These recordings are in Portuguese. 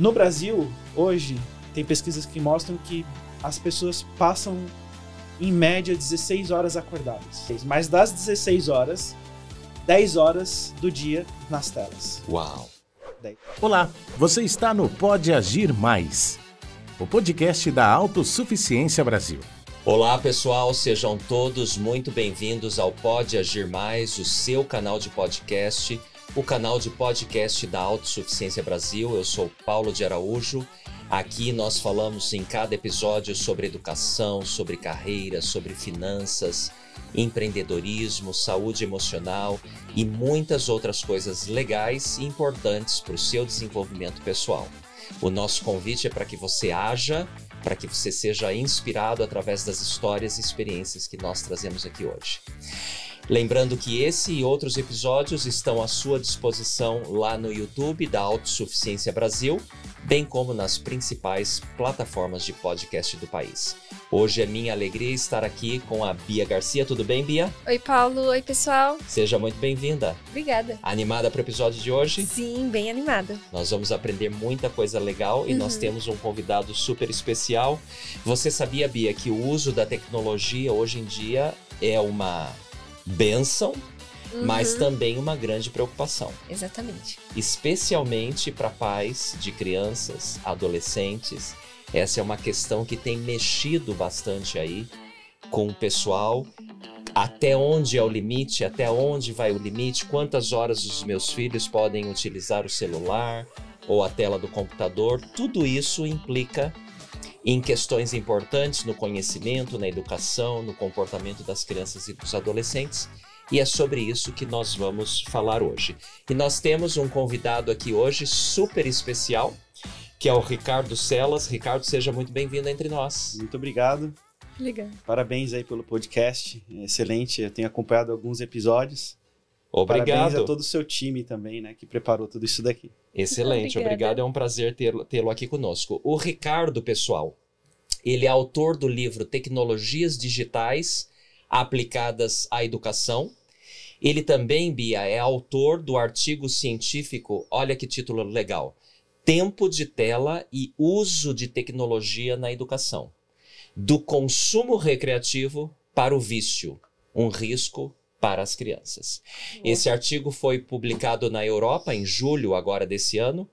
No Brasil, hoje, tem pesquisas que mostram que as pessoas passam, em média, 16 horas acordadas. Mas das 16 horas, 10 horas do dia nas telas. Uau! Olá, você está no Pode Agir Mais, o podcast da Autossuficiência Brasil. Olá, pessoal, sejam todos muito bem-vindos ao Pode Agir Mais, o seu canal de podcast o canal de podcast da Autossuficiência Brasil. Eu sou Paulo de Araújo. Aqui nós falamos em cada episódio sobre educação, sobre carreira, sobre finanças, empreendedorismo, saúde emocional e muitas outras coisas legais e importantes para o seu desenvolvimento pessoal. O nosso convite é para que você haja, para que você seja inspirado através das histórias e experiências que nós trazemos aqui hoje. Lembrando que esse e outros episódios estão à sua disposição lá no YouTube da Autossuficiência Brasil, bem como nas principais plataformas de podcast do país. Hoje é minha alegria estar aqui com a Bia Garcia. Tudo bem, Bia? Oi, Paulo. Oi, pessoal. Seja muito bem-vinda. Obrigada. Animada para o episódio de hoje? Sim, bem animada. Nós vamos aprender muita coisa legal e uhum. nós temos um convidado super especial. Você sabia, Bia, que o uso da tecnologia hoje em dia é uma bênção, uhum. mas também uma grande preocupação. Exatamente. Especialmente para pais de crianças, adolescentes. Essa é uma questão que tem mexido bastante aí com o pessoal. Até onde é o limite? Até onde vai o limite? Quantas horas os meus filhos podem utilizar o celular ou a tela do computador? Tudo isso implica em questões importantes no conhecimento, na educação, no comportamento das crianças e dos adolescentes. E é sobre isso que nós vamos falar hoje. E nós temos um convidado aqui hoje super especial, que é o Ricardo Celas. Ricardo, seja muito bem-vindo entre nós. Muito obrigado. Obrigado. Parabéns aí pelo podcast, é excelente. Eu tenho acompanhado alguns episódios Obrigado. Parabéns a todo o seu time também, né, que preparou tudo isso daqui. Excelente, obrigado. É um prazer tê-lo aqui conosco. O Ricardo, pessoal, ele é autor do livro Tecnologias Digitais Aplicadas à Educação. Ele também, Bia, é autor do artigo científico, olha que título legal, Tempo de Tela e Uso de Tecnologia na Educação. Do consumo recreativo para o vício, um risco para as crianças. Esse artigo foi publicado na Europa em julho agora desse ano.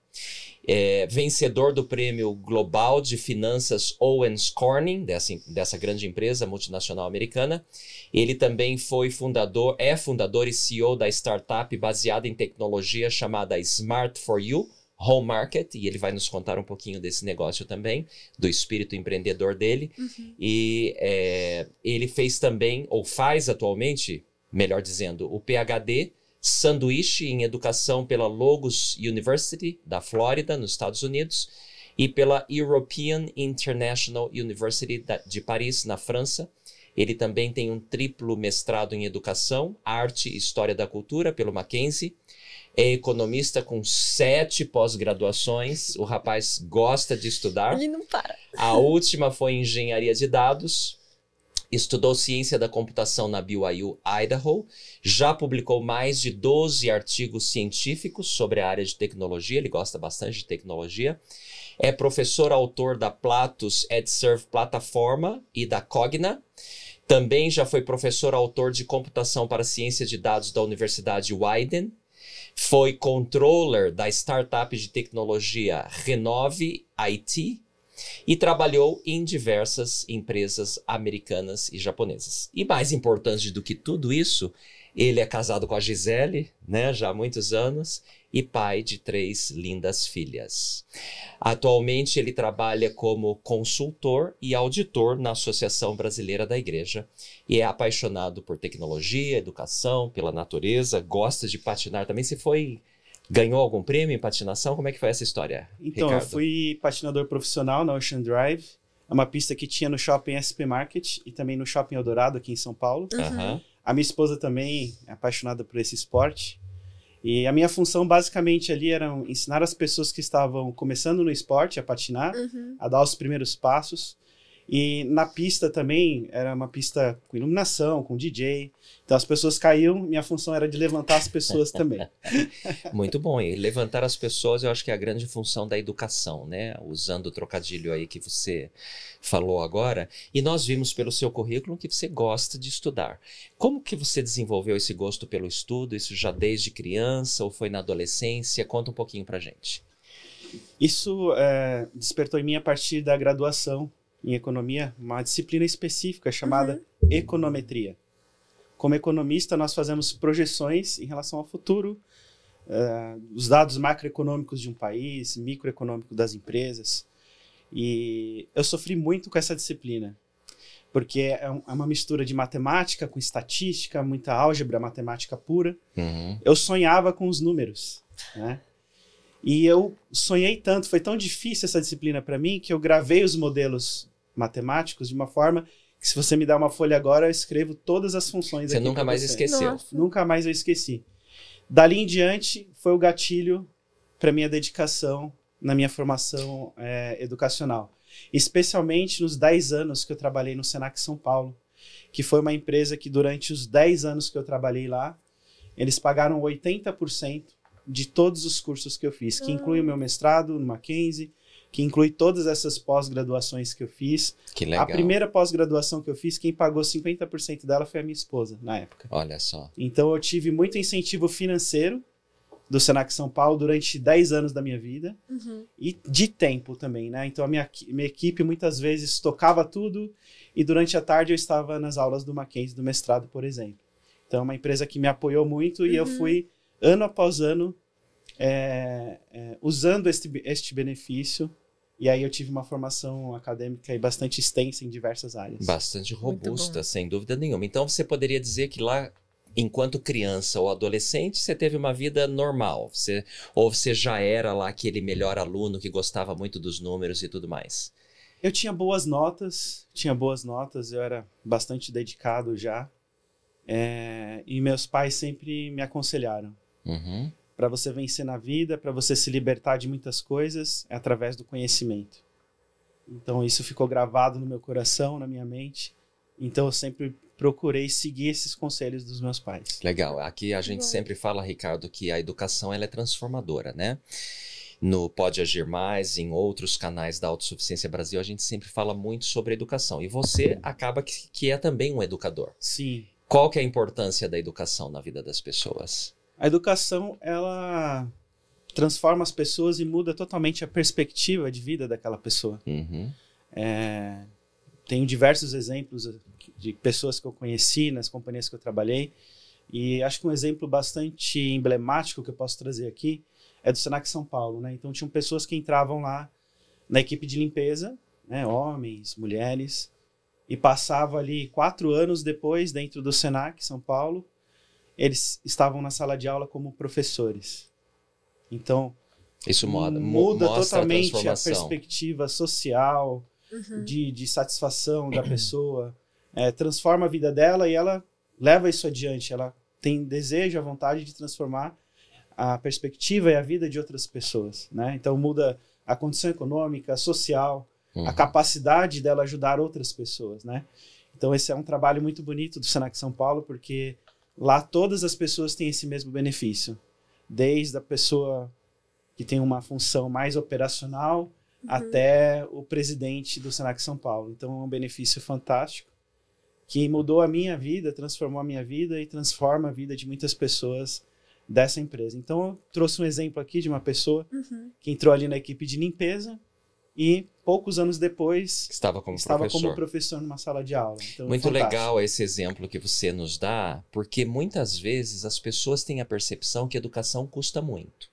É, vencedor do prêmio global de finanças Owens Corning, dessa, dessa grande empresa multinacional americana. Ele também foi fundador, é fundador e CEO da startup baseada em tecnologia chamada Smart for You, Home Market, e ele vai nos contar um pouquinho desse negócio também, do espírito empreendedor dele. Uhum. E é, ele fez também, ou faz atualmente, melhor dizendo, o PhD sanduíche em educação pela Logos University da Flórida, nos Estados Unidos, e pela European International University de Paris, na França. Ele também tem um triplo mestrado em educação, arte e história da cultura pelo Mackenzie. É economista com sete pós-graduações. O rapaz gosta de estudar. Ele não para. A última foi engenharia de dados Estudou ciência da computação na BYU, Idaho. Já publicou mais de 12 artigos científicos sobre a área de tecnologia. Ele gosta bastante de tecnologia. É professor autor da Platus EdServe Plataforma e da Cogna. Também já foi professor autor de computação para ciência de dados da Universidade Wyden. Foi controller da startup de tecnologia Renove IT e trabalhou em diversas empresas americanas e japonesas. E mais importante do que tudo isso, ele é casado com a Gisele, né, já há muitos anos, e pai de três lindas filhas. Atualmente ele trabalha como consultor e auditor na Associação Brasileira da Igreja e é apaixonado por tecnologia, educação, pela natureza, gosta de patinar também. se foi Ganhou algum prêmio em patinação? Como é que foi essa história? Então, Ricardo? eu fui patinador profissional na Ocean Drive. É uma pista que tinha no shopping SP Market e também no shopping Eldorado, aqui em São Paulo. Uhum. A minha esposa também é apaixonada por esse esporte. E a minha função basicamente ali era ensinar as pessoas que estavam começando no esporte a patinar, uhum. a dar os primeiros passos, e na pista também era uma pista com iluminação, com DJ. Então as pessoas caíam, minha função era de levantar as pessoas também. Muito bom. E levantar as pessoas eu acho que é a grande função da educação, né? Usando o trocadilho aí que você falou agora. E nós vimos pelo seu currículo que você gosta de estudar. Como que você desenvolveu esse gosto pelo estudo? Isso já desde criança ou foi na adolescência? Conta um pouquinho pra gente. Isso é, despertou em mim a partir da graduação em economia uma disciplina específica chamada uhum. econometria. Como economista, nós fazemos projeções em relação ao futuro, uh, os dados macroeconômicos de um país, microeconômico das empresas. E eu sofri muito com essa disciplina, porque é, um, é uma mistura de matemática com estatística, muita álgebra, matemática pura. Uhum. Eu sonhava com os números, né? E eu sonhei tanto, foi tão difícil essa disciplina para mim que eu gravei os modelos matemáticos de uma forma que se você me dar uma folha agora, eu escrevo todas as funções você aqui. Nunca mais você nunca mais esqueceu. Nossa. Nunca mais eu esqueci. Dali em diante, foi o gatilho para minha dedicação na minha formação é, educacional. Especialmente nos 10 anos que eu trabalhei no Senac São Paulo, que foi uma empresa que durante os 10 anos que eu trabalhei lá, eles pagaram 80% de todos os cursos que eu fiz, que ah. inclui o meu mestrado no Mackenzie, que inclui todas essas pós-graduações que eu fiz. Que legal. A primeira pós-graduação que eu fiz, quem pagou 50% dela foi a minha esposa, na época. Olha só. Então eu tive muito incentivo financeiro do Senac São Paulo durante 10 anos da minha vida uhum. e de tempo também, né? Então a minha, minha equipe muitas vezes tocava tudo e durante a tarde eu estava nas aulas do Mackenzie do mestrado, por exemplo. Então é uma empresa que me apoiou muito uhum. e eu uhum. fui ano após ano é, é, usando este, este benefício e aí eu tive uma formação acadêmica e bastante extensa em diversas áreas. Bastante robusta, sem dúvida nenhuma. Então você poderia dizer que lá enquanto criança ou adolescente, você teve uma vida normal? Você, ou você já era lá aquele melhor aluno que gostava muito dos números e tudo mais? Eu tinha boas notas, tinha boas notas, eu era bastante dedicado já. É, e meus pais sempre me aconselharam. Uhum para você vencer na vida, para você se libertar de muitas coisas, é através do conhecimento. Então isso ficou gravado no meu coração, na minha mente. Então eu sempre procurei seguir esses conselhos dos meus pais. Legal. Aqui a gente sempre fala, Ricardo, que a educação ela é transformadora, né? no Pode Agir Mais, em outros canais da Autossuficiência Brasil, a gente sempre fala muito sobre educação. E você acaba que, que é também um educador. Sim. Qual que é a importância da educação na vida das pessoas? A educação, ela transforma as pessoas e muda totalmente a perspectiva de vida daquela pessoa. Uhum. É, tenho diversos exemplos de pessoas que eu conheci nas companhias que eu trabalhei e acho que um exemplo bastante emblemático que eu posso trazer aqui é do Senac São Paulo, né? Então tinham pessoas que entravam lá na equipe de limpeza, né? Homens, mulheres e passava ali quatro anos depois dentro do Senac São Paulo eles estavam na sala de aula como professores. Então, isso muda, muda totalmente a, a, perspectiva social, uhum. de, de, satisfação da pessoa, é, transforma a vida dela e ela leva isso adiante. Ela tem desejo, a vontade de transformar a perspectiva e a vida de outras pessoas. Né? Então, muda a condição econômica, social, uhum. a capacidade dela ajudar outras pessoas. Né? Então, esse é um trabalho muito bonito do Senac São Paulo, porque Lá todas as pessoas têm esse mesmo benefício, desde a pessoa que tem uma função mais operacional uhum. até o presidente do Senac São Paulo. Então é um benefício fantástico que mudou a minha vida, transformou a minha vida e transforma a vida de muitas pessoas dessa empresa. Então eu trouxe um exemplo aqui de uma pessoa uhum. que entrou ali na equipe de limpeza e poucos anos depois estava como, estava professor. como professor numa sala de aula. Então, Muito legal esse exemplo que você nos dá, porque muitas vezes as pessoas têm a percepção que educação custa muito.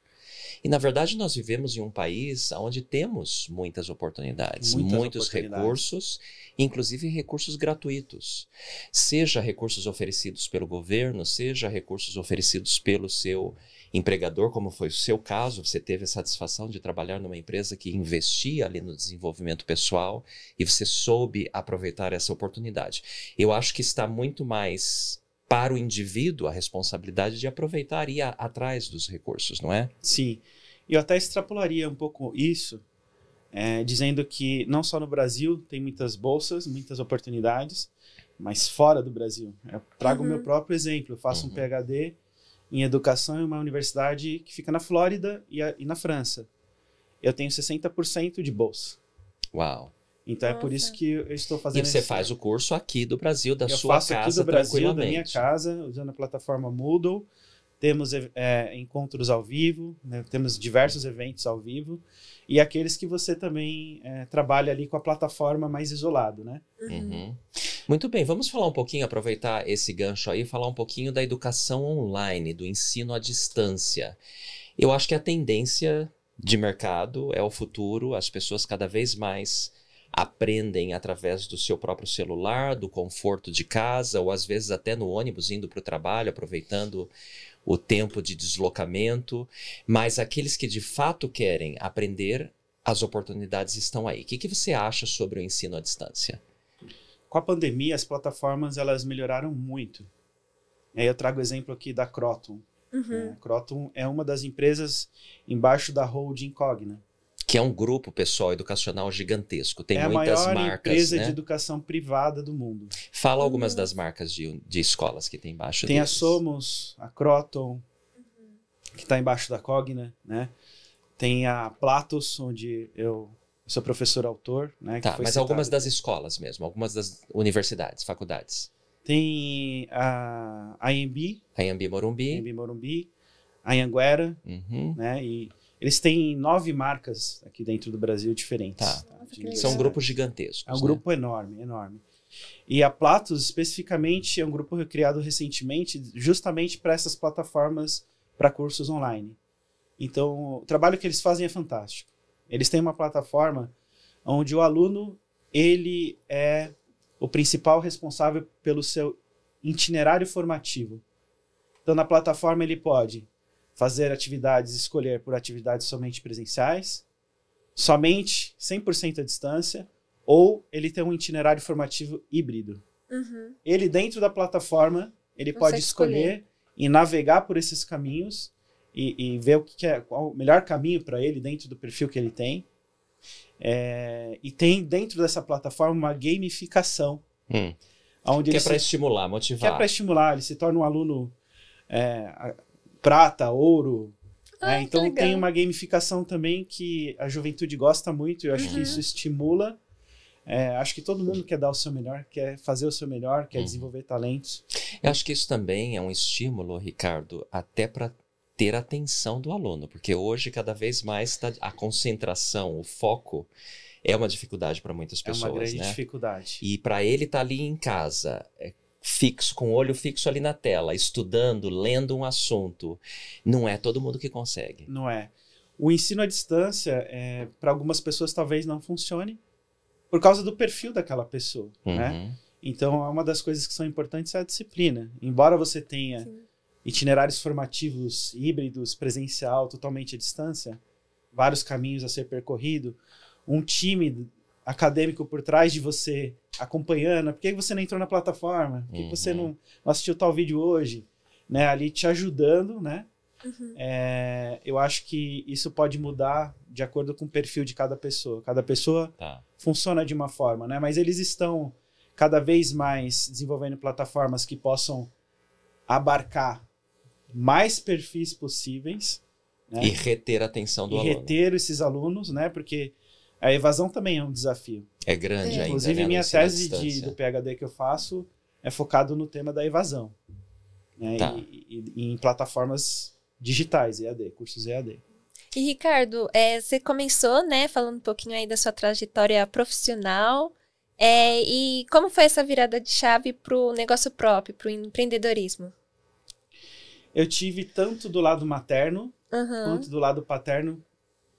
E na verdade nós vivemos em um país onde temos muitas oportunidades, muitas muitos oportunidades. recursos, inclusive recursos gratuitos. Seja recursos oferecidos pelo governo, seja recursos oferecidos pelo seu empregador, como foi o seu caso, você teve a satisfação de trabalhar numa empresa que investia ali no desenvolvimento pessoal e você soube aproveitar essa oportunidade. Eu acho que está muito mais para o indivíduo a responsabilidade de aproveitar e ir atrás dos recursos, não é? Sim. Eu até extrapolaria um pouco isso, é, dizendo que não só no Brasil tem muitas bolsas, muitas oportunidades, mas fora do Brasil. Eu trago o uhum. meu próprio exemplo. Eu faço uhum. um PhD em educação em uma universidade que fica na Flórida e, a, e na França. Eu tenho 60% de bolsa. Uau. Então Nossa. é por isso que eu estou fazendo. E você faz o curso aqui do Brasil, da eu sua faço aqui do Brasil, da minha casa, usando a plataforma Moodle. Temos é, é, encontros ao vivo, né? temos diversos eventos ao vivo e aqueles que você também é, trabalha ali com a plataforma mais isolado, né? Uhum. uhum. Muito bem, vamos falar um pouquinho, aproveitar esse gancho aí, falar um pouquinho da educação online, do ensino à distância. Eu acho que a tendência de mercado é o futuro, as pessoas cada vez mais aprendem através do seu próprio celular, do conforto de casa, ou às vezes até no ônibus indo para o trabalho, aproveitando o tempo de deslocamento. Mas aqueles que de fato querem aprender, as oportunidades estão aí. O que, que você acha sobre o ensino à distância? Com a pandemia, as plataformas elas melhoraram muito. Aí eu trago o exemplo aqui da Croton. Uhum. A né? Croton é uma das empresas embaixo da holding Cogna. Né? Que é um grupo, pessoal, educacional gigantesco. Tem é muitas marcas. É a maior empresa né? de educação privada do mundo. Fala uhum. algumas das marcas de, de escolas que tem embaixo Tem deles. a Somos, a Croton, uhum. que está embaixo da Cogna, né? Tem a Platos, onde eu eu sou professor autor, né? Tá, mas citado. algumas das escolas mesmo, algumas das universidades, faculdades. Tem a Anhembi. Anhembi Morumbi. Anhembi Morumbi. Anhanguera, uhum. né? E eles têm nove marcas aqui dentro do Brasil diferentes. Tá. São grupos gigantescos. É um né? grupo enorme, enorme. E a Platos, especificamente, é um grupo criado recentemente justamente para essas plataformas para cursos online. Então, o trabalho que eles fazem é fantástico. Eles têm uma plataforma onde o aluno ele é o principal responsável pelo seu itinerário formativo. Então, na plataforma, ele pode fazer atividades, escolher por atividades somente presenciais, somente 100% à distância, ou ele tem um itinerário formativo híbrido. Uhum. Ele, dentro da plataforma, ele Você pode escolher, escolher e navegar por esses caminhos e, e ver o que é qual o melhor caminho para ele dentro do perfil que ele tem. É, e tem dentro dessa plataforma uma gamificação. Hum. Onde que é para estimular, motivar. Que é para estimular, ele se torna um aluno é, prata, ouro. Ah, né? Então tem uma gamificação também que a juventude gosta muito, eu acho uhum. que isso estimula. É, acho que todo mundo quer dar o seu melhor, quer fazer o seu melhor, quer uhum. desenvolver talentos. Eu acho que isso também é um estímulo, Ricardo, até para ter a atenção do aluno, porque hoje cada vez mais tá a concentração, o foco é uma dificuldade para muitas pessoas. É uma grande né? dificuldade. E para ele estar tá ali em casa, é fixo, com o olho fixo ali na tela, estudando, lendo um assunto, não é todo mundo que consegue. Não é. O ensino à distância, é, para algumas pessoas, talvez não funcione por causa do perfil daquela pessoa, né? uhum. né? Então, é uma das coisas que são importantes é a disciplina. Embora você tenha Sim itinerários formativos híbridos, presencial, totalmente à distância, vários caminhos a ser percorrido, um time acadêmico por trás de você acompanhando, por que você não entrou na plataforma? Por que uhum. você não, assistiu tal vídeo hoje? Né, ali te ajudando, né? Uhum. É, eu acho que isso pode mudar de acordo com o perfil de cada pessoa. Cada pessoa tá. funciona de uma forma, né? Mas eles estão cada vez mais desenvolvendo plataformas que possam abarcar mais perfis possíveis. Né? E reter a atenção do e aluno. E reter esses alunos, né? Porque a evasão também é um desafio. É grande é. ainda. Inclusive, né? minha tese de, do PHD que eu faço é focado no tema da evasão. Né? Tá. E, e, e, em plataformas digitais, EAD, cursos EAD. E Ricardo, é, você começou, né, falando um pouquinho aí da sua trajetória profissional. É, e como foi essa virada de chave para o negócio próprio, para o empreendedorismo? Eu tive tanto do lado materno uhum. quanto do lado paterno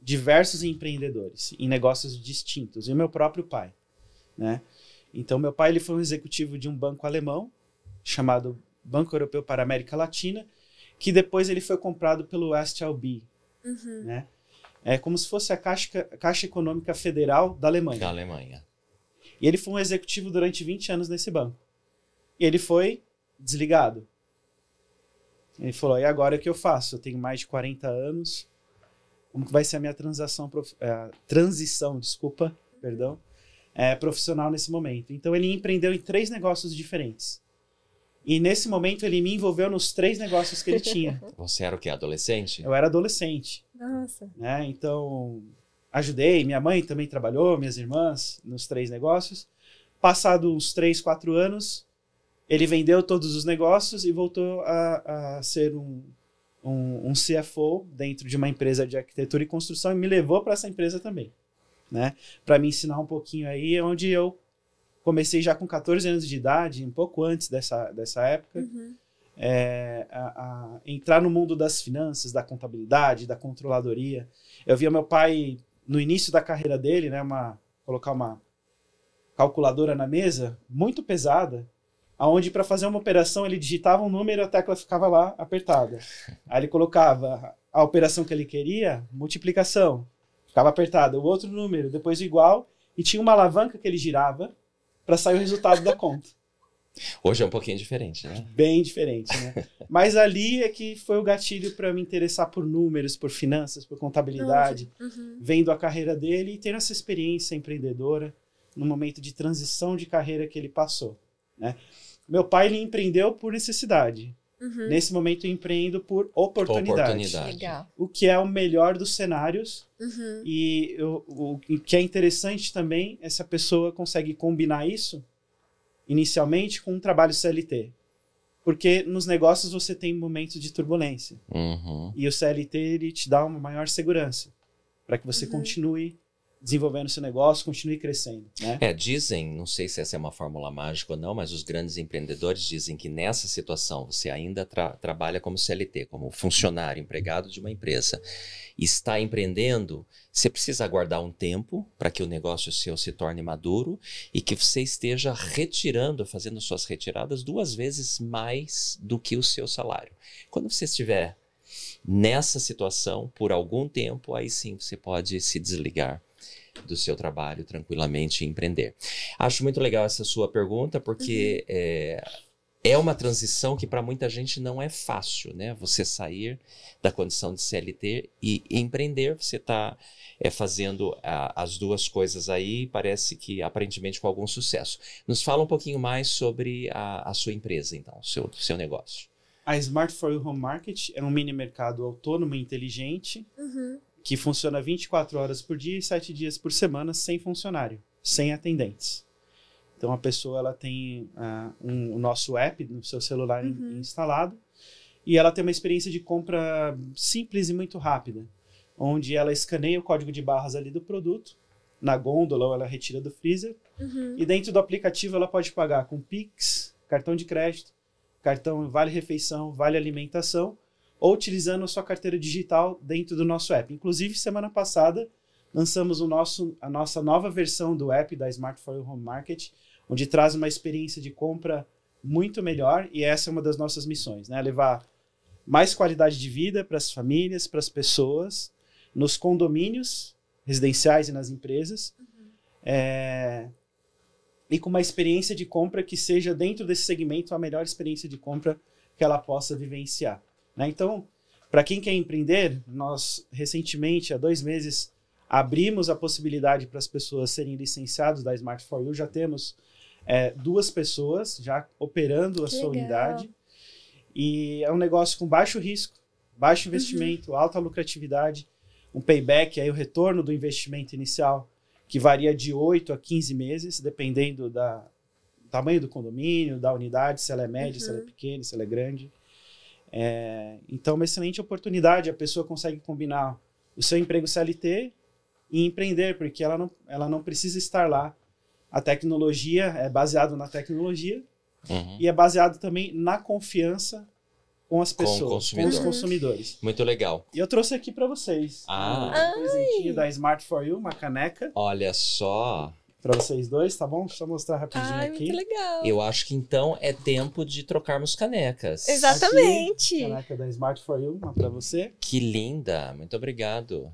diversos empreendedores em negócios distintos e o meu próprio pai, né? Então meu pai ele foi um executivo de um banco alemão chamado Banco Europeu para a América Latina, que depois ele foi comprado pelo WestLB, uhum. né? É como se fosse a Caixa, Caixa Econômica Federal da Alemanha. Da Alemanha. E ele foi um executivo durante 20 anos nesse banco. E ele foi desligado. Ele falou: e agora o que eu faço? Eu tenho mais de 40 anos. Como que vai ser a minha transação, eh, transição, desculpa, perdão, é, profissional nesse momento? Então ele empreendeu em três negócios diferentes. E nesse momento ele me envolveu nos três negócios que ele tinha. Você era o que? Adolescente? Eu era adolescente. Nossa. Né? Então, ajudei. Minha mãe também trabalhou, minhas irmãs, nos três negócios. Passado uns três, quatro anos, ele vendeu todos os negócios e voltou a, a ser um, um, um, CFO dentro de uma empresa de arquitetura e construção e me levou para essa empresa também, né? Para me ensinar um pouquinho aí, onde eu comecei já com 14 anos de idade, um pouco antes dessa, dessa época, uhum. é, a, a entrar no mundo das finanças, da contabilidade, da controladoria. Eu via meu pai no início da carreira dele, né? Uma, colocar uma calculadora na mesa, muito pesada, aonde para fazer uma operação ele digitava um número e a tecla ficava lá apertada. Aí ele colocava a operação que ele queria, multiplicação, ficava apertada, o outro número, depois igual, e tinha uma alavanca que ele girava para sair o resultado da conta. Hoje é um pouquinho diferente, né? Bem diferente, né? Mas ali é que foi o gatilho para me interessar por números, por finanças, por contabilidade, uhum. vendo a carreira dele e tendo essa experiência empreendedora no momento de transição de carreira que ele passou, né? Meu pai ele empreendeu por necessidade. Uhum. Nesse momento eu empreendo por oportunidade. oportunidade. O que é o melhor dos cenários. Uhum. E o, o que é interessante também é se a pessoa consegue combinar isso inicialmente com um trabalho CLT. Porque nos negócios você tem momentos de turbulência. Uhum. E o CLT ele te dá uma maior segurança para que você uhum. continue desenvolvendo esse negócio, continue crescendo. Né? É, dizem, não sei se essa é uma fórmula mágica ou não, mas os grandes empreendedores dizem que nessa situação você ainda tra trabalha como CLT, como funcionário, empregado de uma empresa. Está empreendendo, você precisa aguardar um tempo para que o negócio seu se torne maduro e que você esteja retirando, fazendo suas retiradas duas vezes mais do que o seu salário. Quando você estiver nessa situação por algum tempo, aí sim você pode se desligar do seu trabalho tranquilamente e empreender. Acho muito legal essa sua pergunta, porque uhum. é, é uma transição que para muita gente não é fácil, né? Você sair da condição de CLT e empreender, você está é, eh, fazendo a, as duas coisas aí, parece que aparentemente com algum sucesso. Nos fala um pouquinho mais sobre a, a sua empresa, então, o seu, seu negócio. A Smart for Home Market é um mini mercado autônomo e inteligente. Uhum que funciona 24 horas por dia e 7 dias por semana sem funcionário, sem atendentes. Então a pessoa ela tem uh, um, o nosso app no seu celular uhum. instalado e ela tem uma experiência de compra simples e muito rápida, onde ela escaneia o código de barras ali do produto na gôndola ou ela retira do freezer uhum. e dentro do aplicativo ela pode pagar com Pix, cartão de crédito, cartão vale refeição, vale alimentação ou utilizando a sua carteira digital dentro do nosso app. Inclusive, semana passada, lançamos o nosso, a nossa nova versão do app da Smart for Home Market, onde traz uma experiência de compra muito melhor e essa é uma das nossas missões, né? Levar mais qualidade de vida para as famílias, para as pessoas, nos condomínios residenciais e nas empresas, uhum. é... e com uma experiência de compra que seja dentro desse segmento a melhor experiência de compra que ela possa vivenciar. Né? Então, para quem quer empreender, nós recentemente, há dois meses, abrimos a possibilidade para as pessoas serem licenciadas da Smart for You. Já temos é, duas pessoas já operando a que sua legal. unidade. E é um negócio com baixo risco, baixo uhum. investimento, uhum. alta lucratividade, um payback, aí o retorno do investimento inicial, que varia de 8 a 15 meses, dependendo da, do tamanho do condomínio, da unidade, se ela é média, uhum. se ela é uhum. pequena, se ela é grande. É, então, uma excelente oportunidade, a pessoa consegue combinar o seu emprego CLT e empreender, porque ela não, ela não precisa estar lá. A tecnologia é baseada na tecnologia uhum. e é baseado também na confiança com as pessoas, com, com os consumidores. Muito legal. E eu trouxe aqui para vocês ah. um presentinho da Smart for You, uma caneca. Olha só para vocês dois, tá bom? Deixa eu mostrar rapidinho Ai, aqui. Muito legal. Eu acho que então é tempo de trocarmos canecas. Exatamente. Aqui, caneca da Smart for You, uma para você. Que linda, muito obrigado.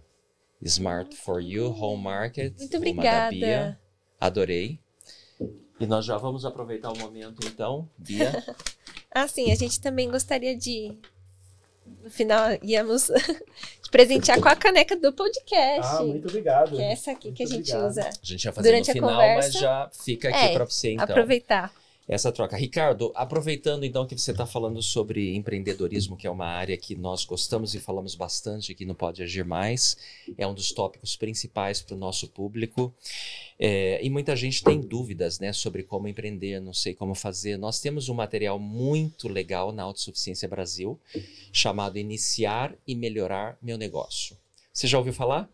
Smart for You Home Market. Muito obrigada. Bia. Adorei. E nós já vamos aproveitar o momento então, Bia. ah, sim, a gente também gostaria de no final íamos te presentear com a caneca do podcast. Ah, muito obrigado. Que é essa aqui muito que a gente obrigado. usa. A gente ia fazer durante no final, a conversa. mas já fica aqui é, para você então. Aproveitar essa troca. Ricardo, aproveitando então que você está falando sobre empreendedorismo, que é uma área que nós gostamos e falamos bastante aqui no Pode Agir Mais, é um dos tópicos principais para o nosso público. É, e muita gente tem dúvidas né, sobre como empreender, não sei como fazer. Nós temos um material muito legal na Autossuficiência Brasil, chamado Iniciar e Melhorar Meu Negócio. Você já ouviu falar?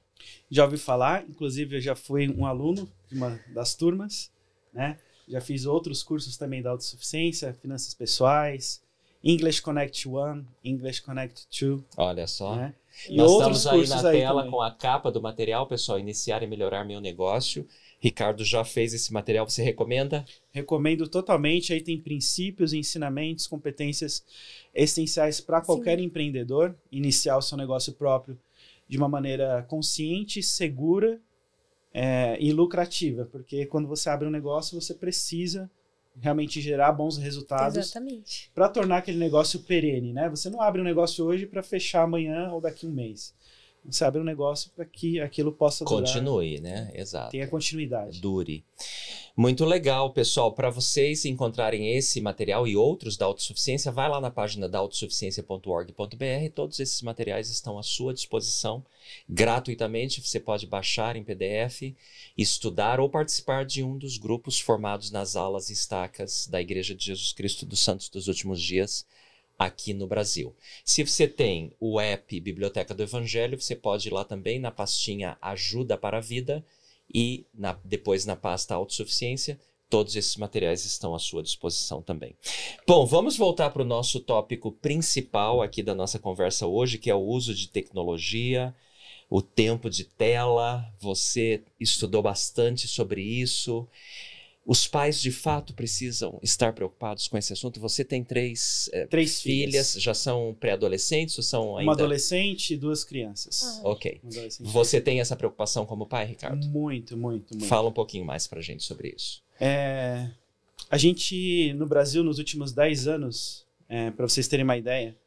Já ouvi falar, inclusive eu já fui um aluno de uma das turmas, né? Já fiz outros cursos também da autossuficiência, finanças pessoais, English Connect 1, English Connect 2. Olha só. Né? E Nós estamos aí na tela com a capa do material, pessoal, Iniciar e Melhorar Meu Negócio. Ricardo já fez esse material, você recomenda? Recomendo totalmente. Aí tem princípios, ensinamentos, competências essenciais para qualquer Sim. empreendedor iniciar o seu negócio próprio de uma maneira consciente, segura é, e lucrativa, porque quando você abre um negócio, você precisa realmente gerar bons resultados para tornar aquele negócio perene, né? Você não abre um negócio hoje para fechar amanhã ou daqui um mês. Você abre um negócio para que aquilo possa durar. Continue, né? Exato. Tenha continuidade. Dure. Muito legal, pessoal. Para vocês encontrarem esse material e outros da autossuficiência, vai lá na página da autossuficiência.org.br. Todos esses materiais estão à sua disposição gratuitamente. Você pode baixar em PDF, estudar ou participar de um dos grupos formados nas alas e estacas da Igreja de Jesus Cristo dos Santos dos Últimos Dias aqui no Brasil. Se você tem o app Biblioteca do Evangelho, você pode ir lá também na pastinha Ajuda para a Vida e na, depois na pasta Autossuficiência. Todos esses materiais estão à sua disposição também. Bom, vamos voltar para o nosso tópico principal aqui da nossa conversa hoje, que é o uso de tecnologia, o tempo de tela. Você estudou bastante sobre isso. Os pais de fato precisam estar preocupados com esse assunto. Você tem três, é, três filhas, filhas, já são pré-adolescentes ou são ainda? Uma adolescente e duas crianças. Ah. Ok. Você tem essa preocupação como pai, Ricardo? Muito, muito, muito. Fala um pouquinho mais pra gente sobre isso. É, a gente, no Brasil, nos últimos 10 anos, é, para vocês terem uma ideia,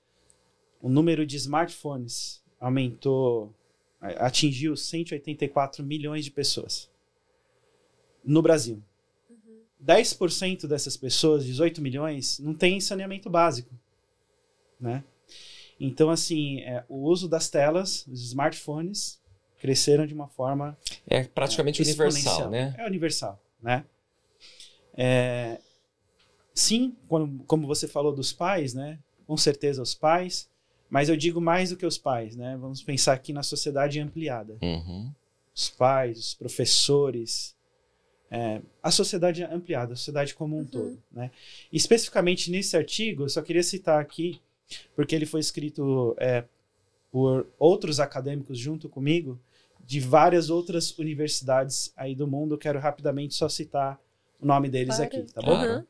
o número de smartphones aumentou, atingiu 184 milhões de pessoas. No Brasil. 10% dessas pessoas, 18 milhões, não tem saneamento básico, né? Então, assim, é, o uso das telas, os smartphones, cresceram de uma forma... É praticamente é, universal, né? É universal, né? É, sim, quando, como você falou dos pais, né? Com certeza os pais, mas eu digo mais do que os pais, né? Vamos pensar aqui na sociedade ampliada. Uhum. Os pais, os professores, é, a sociedade é ampliada, a sociedade como um uhum. todo. Né? especificamente nesse artigo, eu só queria citar aqui, porque ele foi escrito é, por outros acadêmicos junto comigo, de várias outras universidades aí do mundo. Eu quero rapidamente só citar o nome deles aqui, tá bom? Uhum.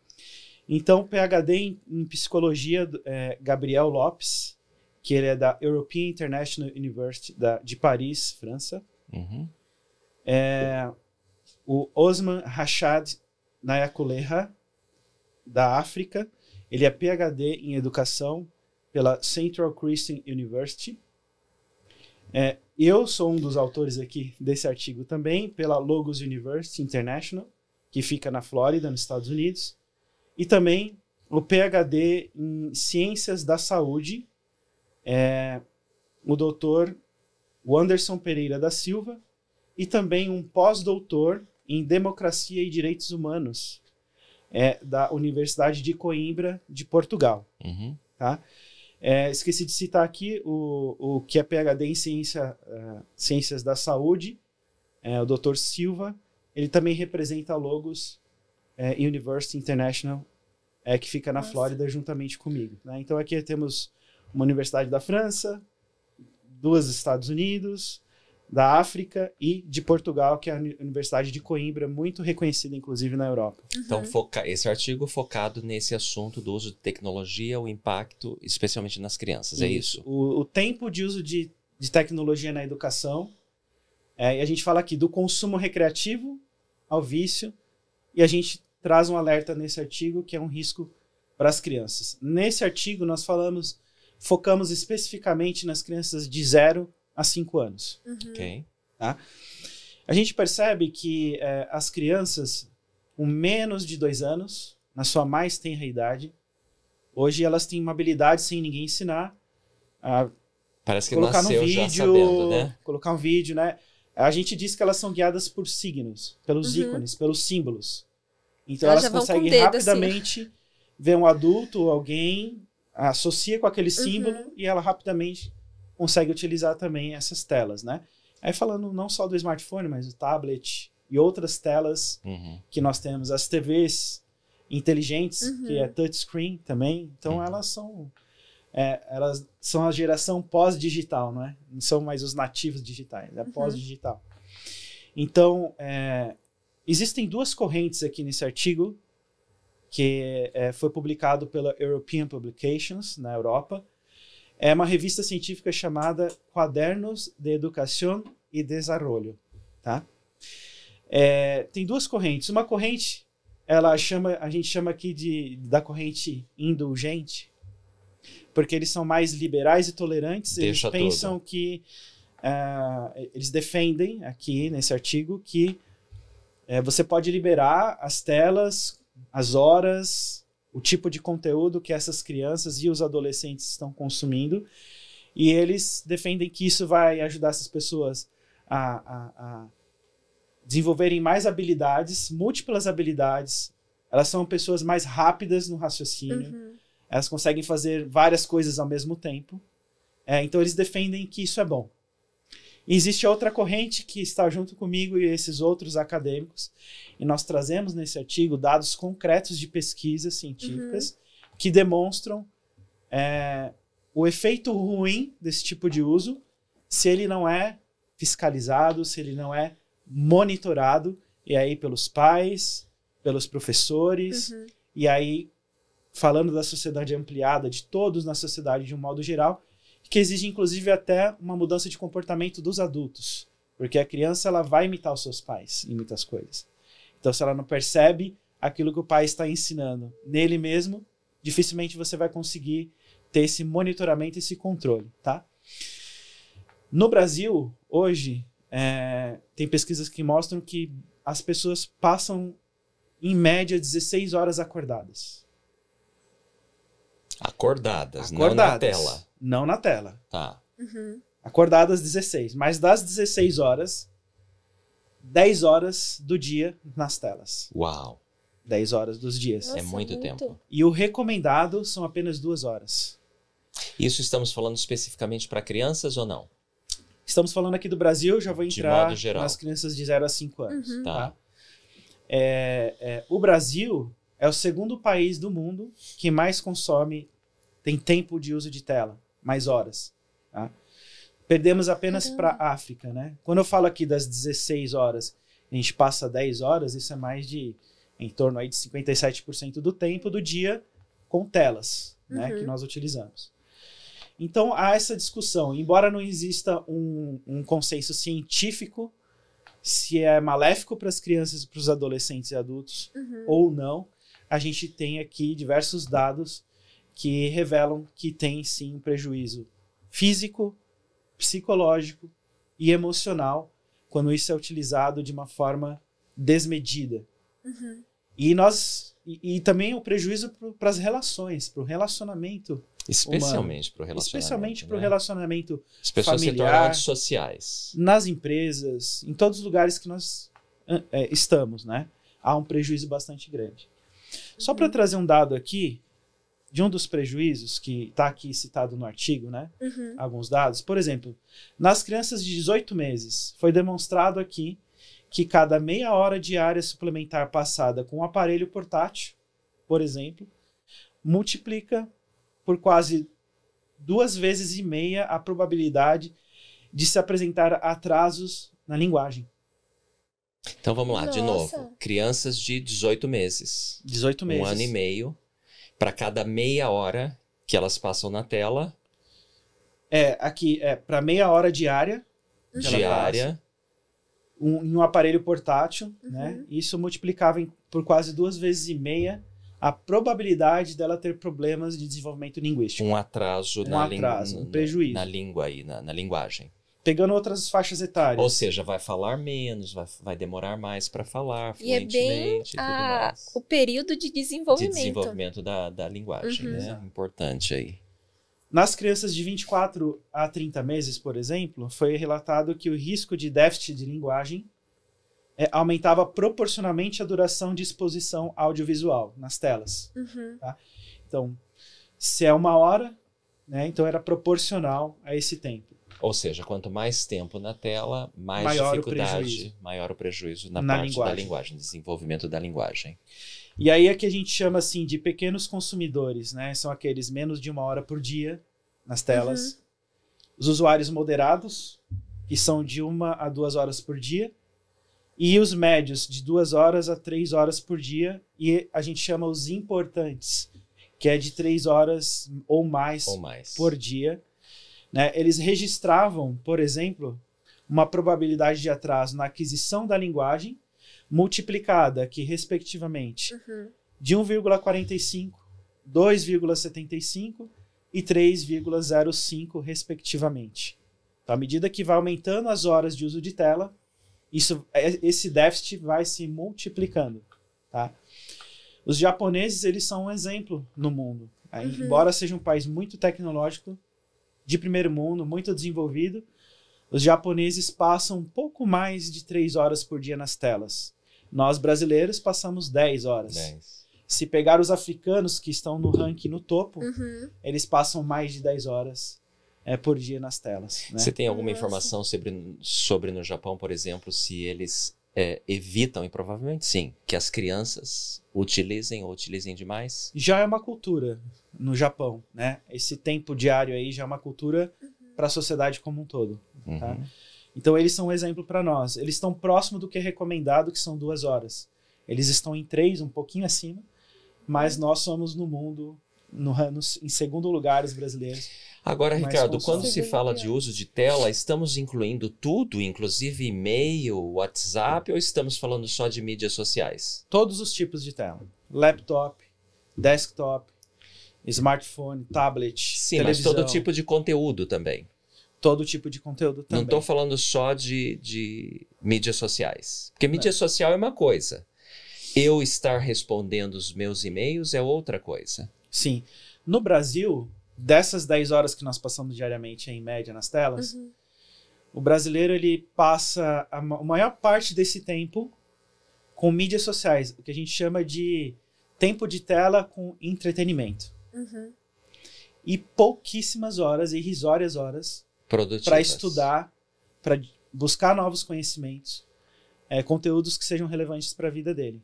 Então, PhD em, em psicologia, é, Gabriel Lopes, que ele é da European International University da, de Paris, França. Uhum. É, o Osman Rashad Nayakuleha, da África. Ele é PhD em educação pela Central Christian University. É, eu sou um dos autores aqui desse artigo também, pela Logos University International, que fica na Flórida, nos Estados Unidos. E também o PhD em Ciências da Saúde, é, o doutor Anderson Pereira da Silva, e também um pós-doutor em Democracia e Direitos Humanos é, da Universidade de Coimbra, de Portugal. Uhum. Tá? É, esqueci de citar aqui o, o que é PHD em ciência, uh, Ciências da Saúde, é, o Dr. Silva. Ele também representa a Logos é, University International, é, que fica na Nossa. Flórida juntamente comigo. Né? Então aqui temos uma universidade da França, duas dos Estados Unidos, da África e de Portugal, que é a Universidade de Coimbra, muito reconhecida, inclusive, na Europa. Então, uhum. Então, foca esse artigo focado nesse assunto do uso de tecnologia, o impacto, especialmente nas crianças, é isso? O, o, tempo de uso de, de tecnologia na educação. É, e a gente fala aqui do consumo recreativo ao vício, e a gente traz um alerta nesse artigo que é um risco para as crianças. Nesse artigo, nós falamos, focamos especificamente nas crianças de zero há cinco anos. Uhum. Ok. Tá? A gente percebe que é, as crianças com menos de dois anos, na sua mais tenra idade, hoje elas têm uma habilidade sem ninguém ensinar. A Parece que colocar nasceu no vídeo, já sabendo, né? Colocar um vídeo, né? A gente diz que elas são guiadas por signos, pelos uhum. ícones, pelos símbolos. Então elas, elas conseguem dedo, assim. rapidamente assim. ver um adulto ou alguém, associa com aquele uhum. símbolo uhum. e ela rapidamente consegue utilizar também essas telas, né? Aí falando não só do smartphone, mas do tablet e outras telas uhum. que nós temos, as TVs inteligentes, uhum. que é touchscreen também, então uhum. elas são é, elas são a geração pós-digital, não é? Não são mais os nativos digitais, é uhum. pós-digital. Então, é, existem duas correntes aqui nesse artigo, que é, foi publicado pela European Publications, na Europa, é uma revista científica chamada Quadernos de Educação e Desarrollo, tá? É, tem duas correntes. Uma corrente, ela chama, a gente chama aqui de da corrente indulgente, porque eles são mais liberais e tolerantes. Deixa eles pensam que uh, eles defendem aqui nesse artigo que uh, você pode liberar as telas, as horas, o tipo de conteúdo que essas crianças e os adolescentes estão consumindo. E eles defendem que isso vai ajudar essas pessoas a, a, a desenvolverem mais habilidades, múltiplas habilidades. Elas são pessoas mais rápidas no raciocínio. Uhum. Elas conseguem fazer várias coisas ao mesmo tempo. É, então eles defendem que isso é bom existe outra corrente que está junto comigo e esses outros acadêmicos, e nós trazemos nesse artigo dados concretos de pesquisas científicas uhum. que demonstram é, o efeito ruim desse tipo de uso se ele não é fiscalizado, se ele não é monitorado, e aí pelos pais, pelos professores, uhum. e aí falando da sociedade ampliada, de todos na sociedade de um modo geral, que exige inclusive até uma mudança de comportamento dos adultos, porque a criança ela vai imitar os seus pais em muitas coisas. Então, se ela não percebe aquilo que o pai está ensinando nele mesmo, dificilmente você vai conseguir ter esse monitoramento, esse controle, tá? No Brasil, hoje, é, tem pesquisas que mostram que as pessoas passam, em média, 16 horas acordadas. Acordadas, acordadas. não na tela. Não na tela. Tá. Uhum. Acordado às 16. Mas das 16 horas, 10 horas do dia nas telas. Uau. 10 horas dos dias. É Nossa, é muito, tempo. E o recomendado são apenas duas horas. Isso estamos falando especificamente para crianças ou não? Estamos falando aqui do Brasil, já vou entrar nas crianças de 0 a 5 anos. Uhum. Tá. tá? É, é, o Brasil é o segundo país do mundo que mais consome, tem tempo de uso de tela mais horas. Tá? Perdemos apenas para África, né? Quando eu falo aqui das 16 horas, a gente passa 10 horas, isso é mais de em torno aí de 57% do tempo do dia com telas, uhum. né, que uhum. nós utilizamos. Então há essa discussão, embora não exista um, um consenso científico se é maléfico para as crianças, para os adolescentes e adultos uhum. ou não, a gente tem aqui diversos dados que revelam que tem sim prejuízo físico, psicológico e emocional quando isso é utilizado de uma forma desmedida. Uhum. E nós e, e, também o prejuízo para as relações, para o relacionamento. Especialmente para o relacionamento. Especialmente para o né? relacionamento. As pessoas familiar, sociais. Nas empresas, em todos os lugares que nós é, estamos, né? Há um prejuízo bastante grande. Só para uhum. trazer um dado aqui, de um dos prejuízos que está aqui citado no artigo, né? Uhum. Alguns dados. Por exemplo, nas crianças de 18 meses, foi demonstrado aqui que cada meia hora diária suplementar passada com um aparelho portátil, por exemplo, multiplica por quase duas vezes e meia a probabilidade de se apresentar atrasos na linguagem. Então vamos lá, Nossa. de novo. Crianças de 18 meses. 18 meses. Um ano e meio para cada meia hora que elas passam na tela. É, aqui, é para meia hora diária. Diária. em um aparelho portátil, né? uhum. né? Isso multiplicava em, por quase duas vezes e meia a probabilidade dela ter problemas de desenvolvimento linguístico. Um atraso, um na, atraso, um prejuízo. na língua aí, na, na linguagem pegando outras faixas etárias. Ou seja, vai falar menos, vai, vai demorar mais para falar e é bem a, o período de desenvolvimento. De desenvolvimento da, da linguagem, uhum. né? É. Importante aí. Nas crianças de 24 a 30 meses, por exemplo, foi relatado que o risco de déficit de linguagem é, aumentava proporcionalmente a duração de exposição audiovisual nas telas. Uhum. Tá? Então, se é uma hora, né, então era proporcional a esse tempo. Ou seja, quanto mais tempo na tela, mais maior dificuldade, o prejuízo. maior o prejuízo na, na parte linguagem. da linguagem, desenvolvimento da linguagem. E aí é que a gente chama assim de pequenos consumidores, né? São aqueles menos de uma hora por dia nas telas. Uhum. Os usuários moderados, que são de uma a duas horas por dia. E os médios, de duas horas a três horas por dia. E a gente chama os importantes, que é de três horas ou mais, ou mais. por dia né? Eles registravam, por exemplo, uma probabilidade de atraso na aquisição da linguagem, multiplicada aqui, respectivamente, uhum. de 1,45, 2,75 e 3,05, respectivamente. Então, à medida que vai aumentando as horas de uso de tela, isso, é, esse déficit vai se multiplicando. Tá? Os japoneses eles são um exemplo no mundo. Né? Uhum. Embora seja um país muito tecnológico, de primeiro mundo, muito desenvolvido, os japoneses passam pouco mais de três horas por dia nas telas. Nós, brasileiros, passamos 10 horas. Dez. Se pegar os africanos que estão no ranking no topo, uhum. eles passam mais de 10 horas é, por dia nas telas. Né? Você tem alguma Nossa. informação sobre, sobre no Japão, por exemplo, se eles é, evitam, e provavelmente sim, que as crianças utilizem ou utilizem demais? Já é uma cultura no Japão, né? Esse tempo diário aí já é uma cultura uhum. para a sociedade como um todo. Tá? Uhum. Tá? Então eles são um exemplo para nós. Eles estão próximo do que é recomendado, que são duas horas. Eles estão em três, um pouquinho acima, mas nós somos no mundo no, no, em segundo lugar os brasileiros Agora, Ricardo, quando se fala de é. uso de tela, estamos incluindo tudo, inclusive e-mail, WhatsApp, ou estamos falando só de mídias sociais? Todos os tipos de tela: laptop, desktop, smartphone, tablet. Sim, televisão. mas todo tipo de conteúdo também. Todo tipo de conteúdo também. Não estou falando só de, de mídias sociais. Porque mídia social é uma coisa. Eu estar respondendo os meus e-mails é outra coisa. Sim. No Brasil, dessas 10 horas que nós passamos diariamente em média nas telas, uhum. o brasileiro ele passa a, maior parte desse tempo com mídias sociais, o que a gente chama de tempo de tela com entretenimento. Uhum. E pouquíssimas horas, irrisórias horas, para estudar, para buscar novos conhecimentos, é, conteúdos que sejam relevantes para a vida dele.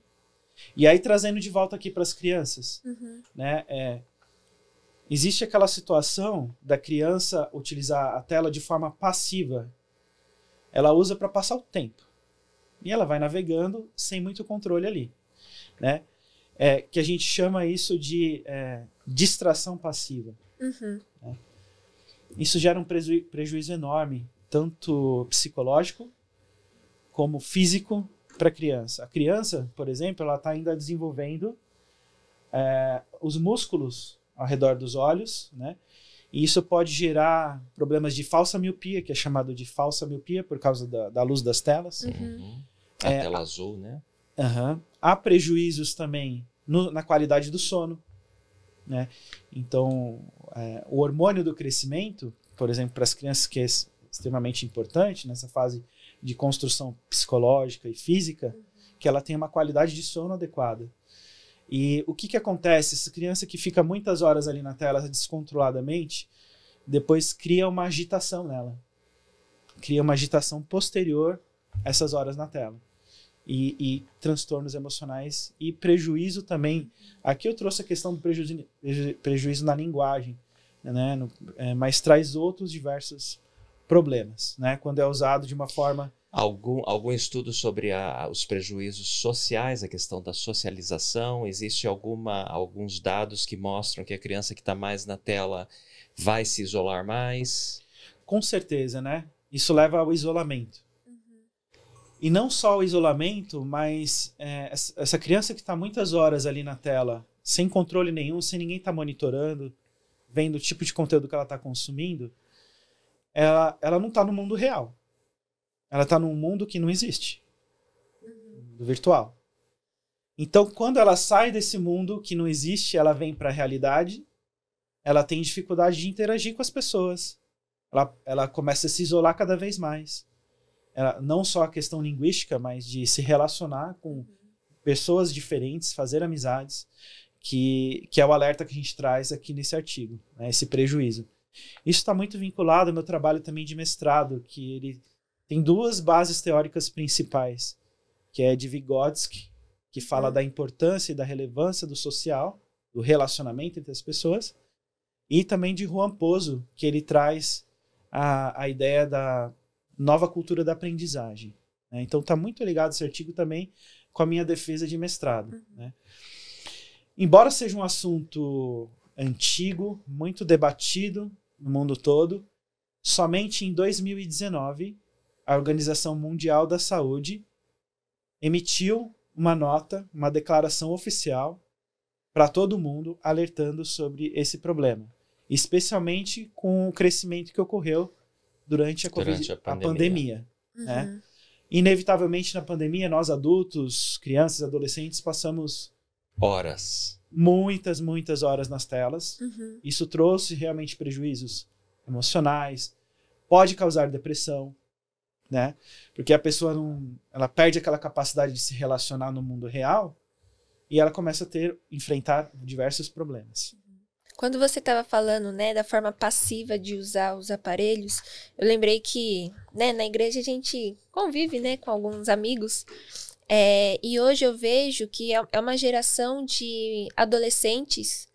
E aí trazendo de volta aqui para as crianças, uhum. né? É, Existe aquela situação da criança utilizar a tela de forma passiva. Ela usa para passar o tempo. E ela vai navegando sem muito controle ali. Né? É, que a gente chama isso de é, distração passiva. Uhum. Né? Isso gera um preju prejuízo enorme, tanto psicológico como físico, para a criança. A criança, por exemplo, ela está ainda desenvolvendo é, os músculos ao redor dos olhos, né? E isso pode gerar problemas de falsa miopia, que é chamado de falsa miopia por causa da, da luz das telas. Uhum. uhum. É, a tela azul, né? Uhum. Há prejuízos também no, na qualidade do sono. Né? Então, é, o hormônio do crescimento, por exemplo, para as crianças, que é extremamente importante nessa fase de construção psicológica e física, uhum. que ela tenha uma qualidade de sono adequada. E o que, que acontece? Essa criança que fica muitas horas ali na tela descontroladamente, depois cria uma agitação nela. Cria uma agitação posterior a essas horas na tela. E, e, transtornos emocionais e prejuízo também. Aqui eu trouxe a questão do prejuízo, prejuízo na linguagem, né? No, é, mas traz outros diversos problemas, né? Quando é usado de uma forma algum, algum estudo sobre a, os prejuízos sociais, a questão da socialização? Existe alguma, alguns dados que mostram que a criança que está mais na tela vai se isolar mais? Com certeza, né? Isso leva ao isolamento. Uhum. E não só o isolamento, mas é, essa criança que está muitas horas ali na tela, sem controle nenhum, sem ninguém estar tá monitorando, vendo o tipo de conteúdo que ela está consumindo, ela, ela não está no mundo real ela está num mundo que não existe do virtual. Então, quando ela sai desse mundo que não existe, ela vem para a realidade, ela tem dificuldade de interagir com as pessoas. Ela, ela começa a se isolar cada vez mais. Ela, não só a questão linguística, mas de se relacionar com pessoas diferentes, fazer amizades, que, que é o alerta que a gente traz aqui nesse artigo, né, esse prejuízo. Isso está muito vinculado ao meu trabalho também de mestrado, que ele tem duas bases teóricas principais, que é de Vygotsky, que fala é. da importância e da relevância do social, do relacionamento entre as pessoas, e também de Juan Pozo, que ele traz a, a ideia da nova cultura da aprendizagem. Né? Então está muito ligado esse artigo também com a minha defesa de mestrado. Uhum. Né? Embora seja um assunto antigo, muito debatido no mundo todo, somente em 2019 a Organização Mundial da Saúde emitiu uma nota, uma declaração oficial para todo mundo alertando sobre esse problema, especialmente com o crescimento que ocorreu durante a, durante COVID, a pandemia. A pandemia uhum. né? Inevitavelmente na pandemia, nós adultos, crianças, adolescentes, passamos horas, muitas, muitas horas nas telas. Uhum. Isso trouxe realmente prejuízos emocionais, pode causar depressão, né? Porque a pessoa não, ela perde aquela capacidade de se relacionar no mundo real e ela começa a ter enfrentar diversos problemas. Quando você estava falando, né, da forma passiva de usar os aparelhos, eu lembrei que, né, na igreja a gente convive, né, com alguns amigos. É, e hoje eu vejo que é, é uma geração de adolescentes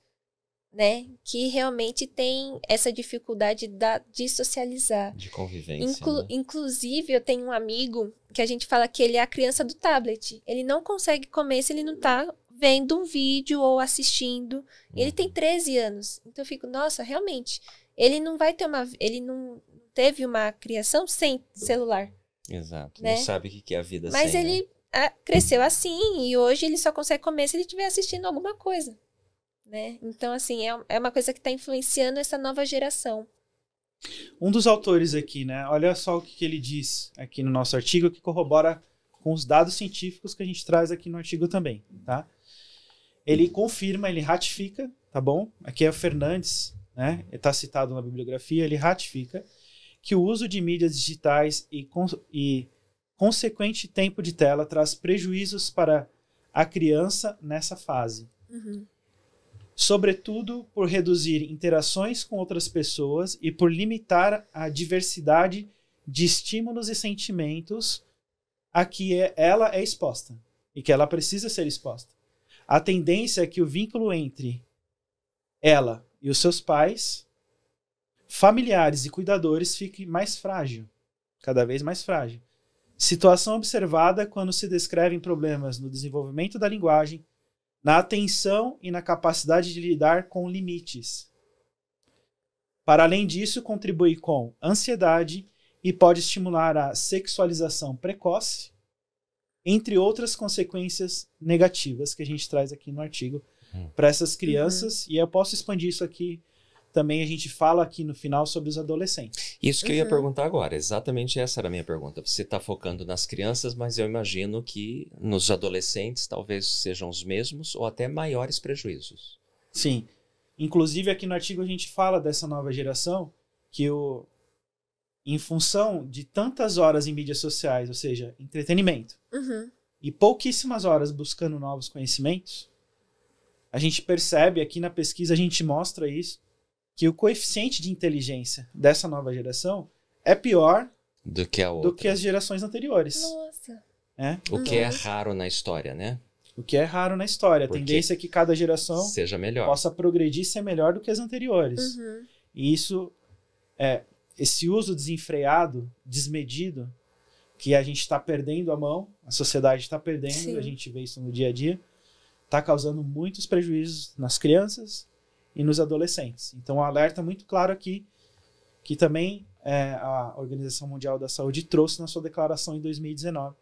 né? Que realmente tem essa dificuldade da, de socializar. De convivência. Inclu né? Inclusive, eu tenho um amigo que a gente fala que ele é a criança do tablet. Ele não consegue comer se ele não tá vendo um vídeo ou assistindo. Uhum. Ele tem 13 uhum. anos. Então eu fico, nossa, realmente, ele não vai ter uma. Ele não teve uma criação sem celular. Exato. Né? Não sabe o que é a vida Mas sem. Mas ele né? cresceu assim e hoje ele só consegue comer se ele estiver assistindo alguma coisa. Né? Então, assim, é, é uma coisa que está influenciando essa nova geração. Um dos autores aqui, né? Olha só o que, que ele diz aqui no nosso artigo, que corrobora com os dados científicos que a gente traz aqui no artigo também, tá? Ele confirma, ele ratifica, tá bom? Aqui é o Fernandes, né? Está citado na bibliografia, ele ratifica que o uso de mídias digitais e, e consequente tempo de tela traz prejuízos para a criança nessa fase. Uhum sobretudo por reduzir interações com outras pessoas e por limitar a diversidade de estímulos e sentimentos a que é, ela é exposta e que ela precisa ser exposta. A tendência é que o vínculo entre ela e os seus pais, familiares e cuidadores fique mais frágil, cada vez mais frágil. Situação observada quando se descrevem problemas no desenvolvimento da linguagem, na atenção e na capacidade de lidar com limites. Para além disso, contribui com ansiedade e pode estimular a sexualização precoce, entre outras consequências negativas que a gente traz aqui no artigo hum. para essas uhum. crianças. Uhum. E eu posso expandir isso aqui também a gente fala aqui no final sobre os adolescentes. Isso que uhum. eu ia uhum. perguntar agora, exatamente essa era a minha pergunta. Você está focando nas crianças, mas eu imagino que nos adolescentes talvez sejam os mesmos ou até maiores prejuízos. Sim. Inclusive aqui no artigo a gente fala dessa nova geração que o em função de tantas horas em mídias sociais, ou seja, entretenimento, uhum. e pouquíssimas horas buscando novos conhecimentos, a gente percebe aqui na pesquisa, a gente mostra isso, que o coeficiente de inteligência dessa nova geração é pior do que, a outra. do que as gerações anteriores. Nossa. É? O que Nossa. é uhum. raro na história, né? O que é raro na história. a tendência é que cada geração seja melhor. possa progredir e ser melhor do que as anteriores. Uhum. E isso é esse uso desenfreado, desmedido, que a gente está perdendo a mão, a sociedade está perdendo, Sim. a gente vê isso no dia a dia, está causando muitos prejuízos nas crianças, e nos adolescentes. Então, o um alerta muito claro aqui, que também é, a Organização Mundial da Saúde trouxe na sua declaração em 2019,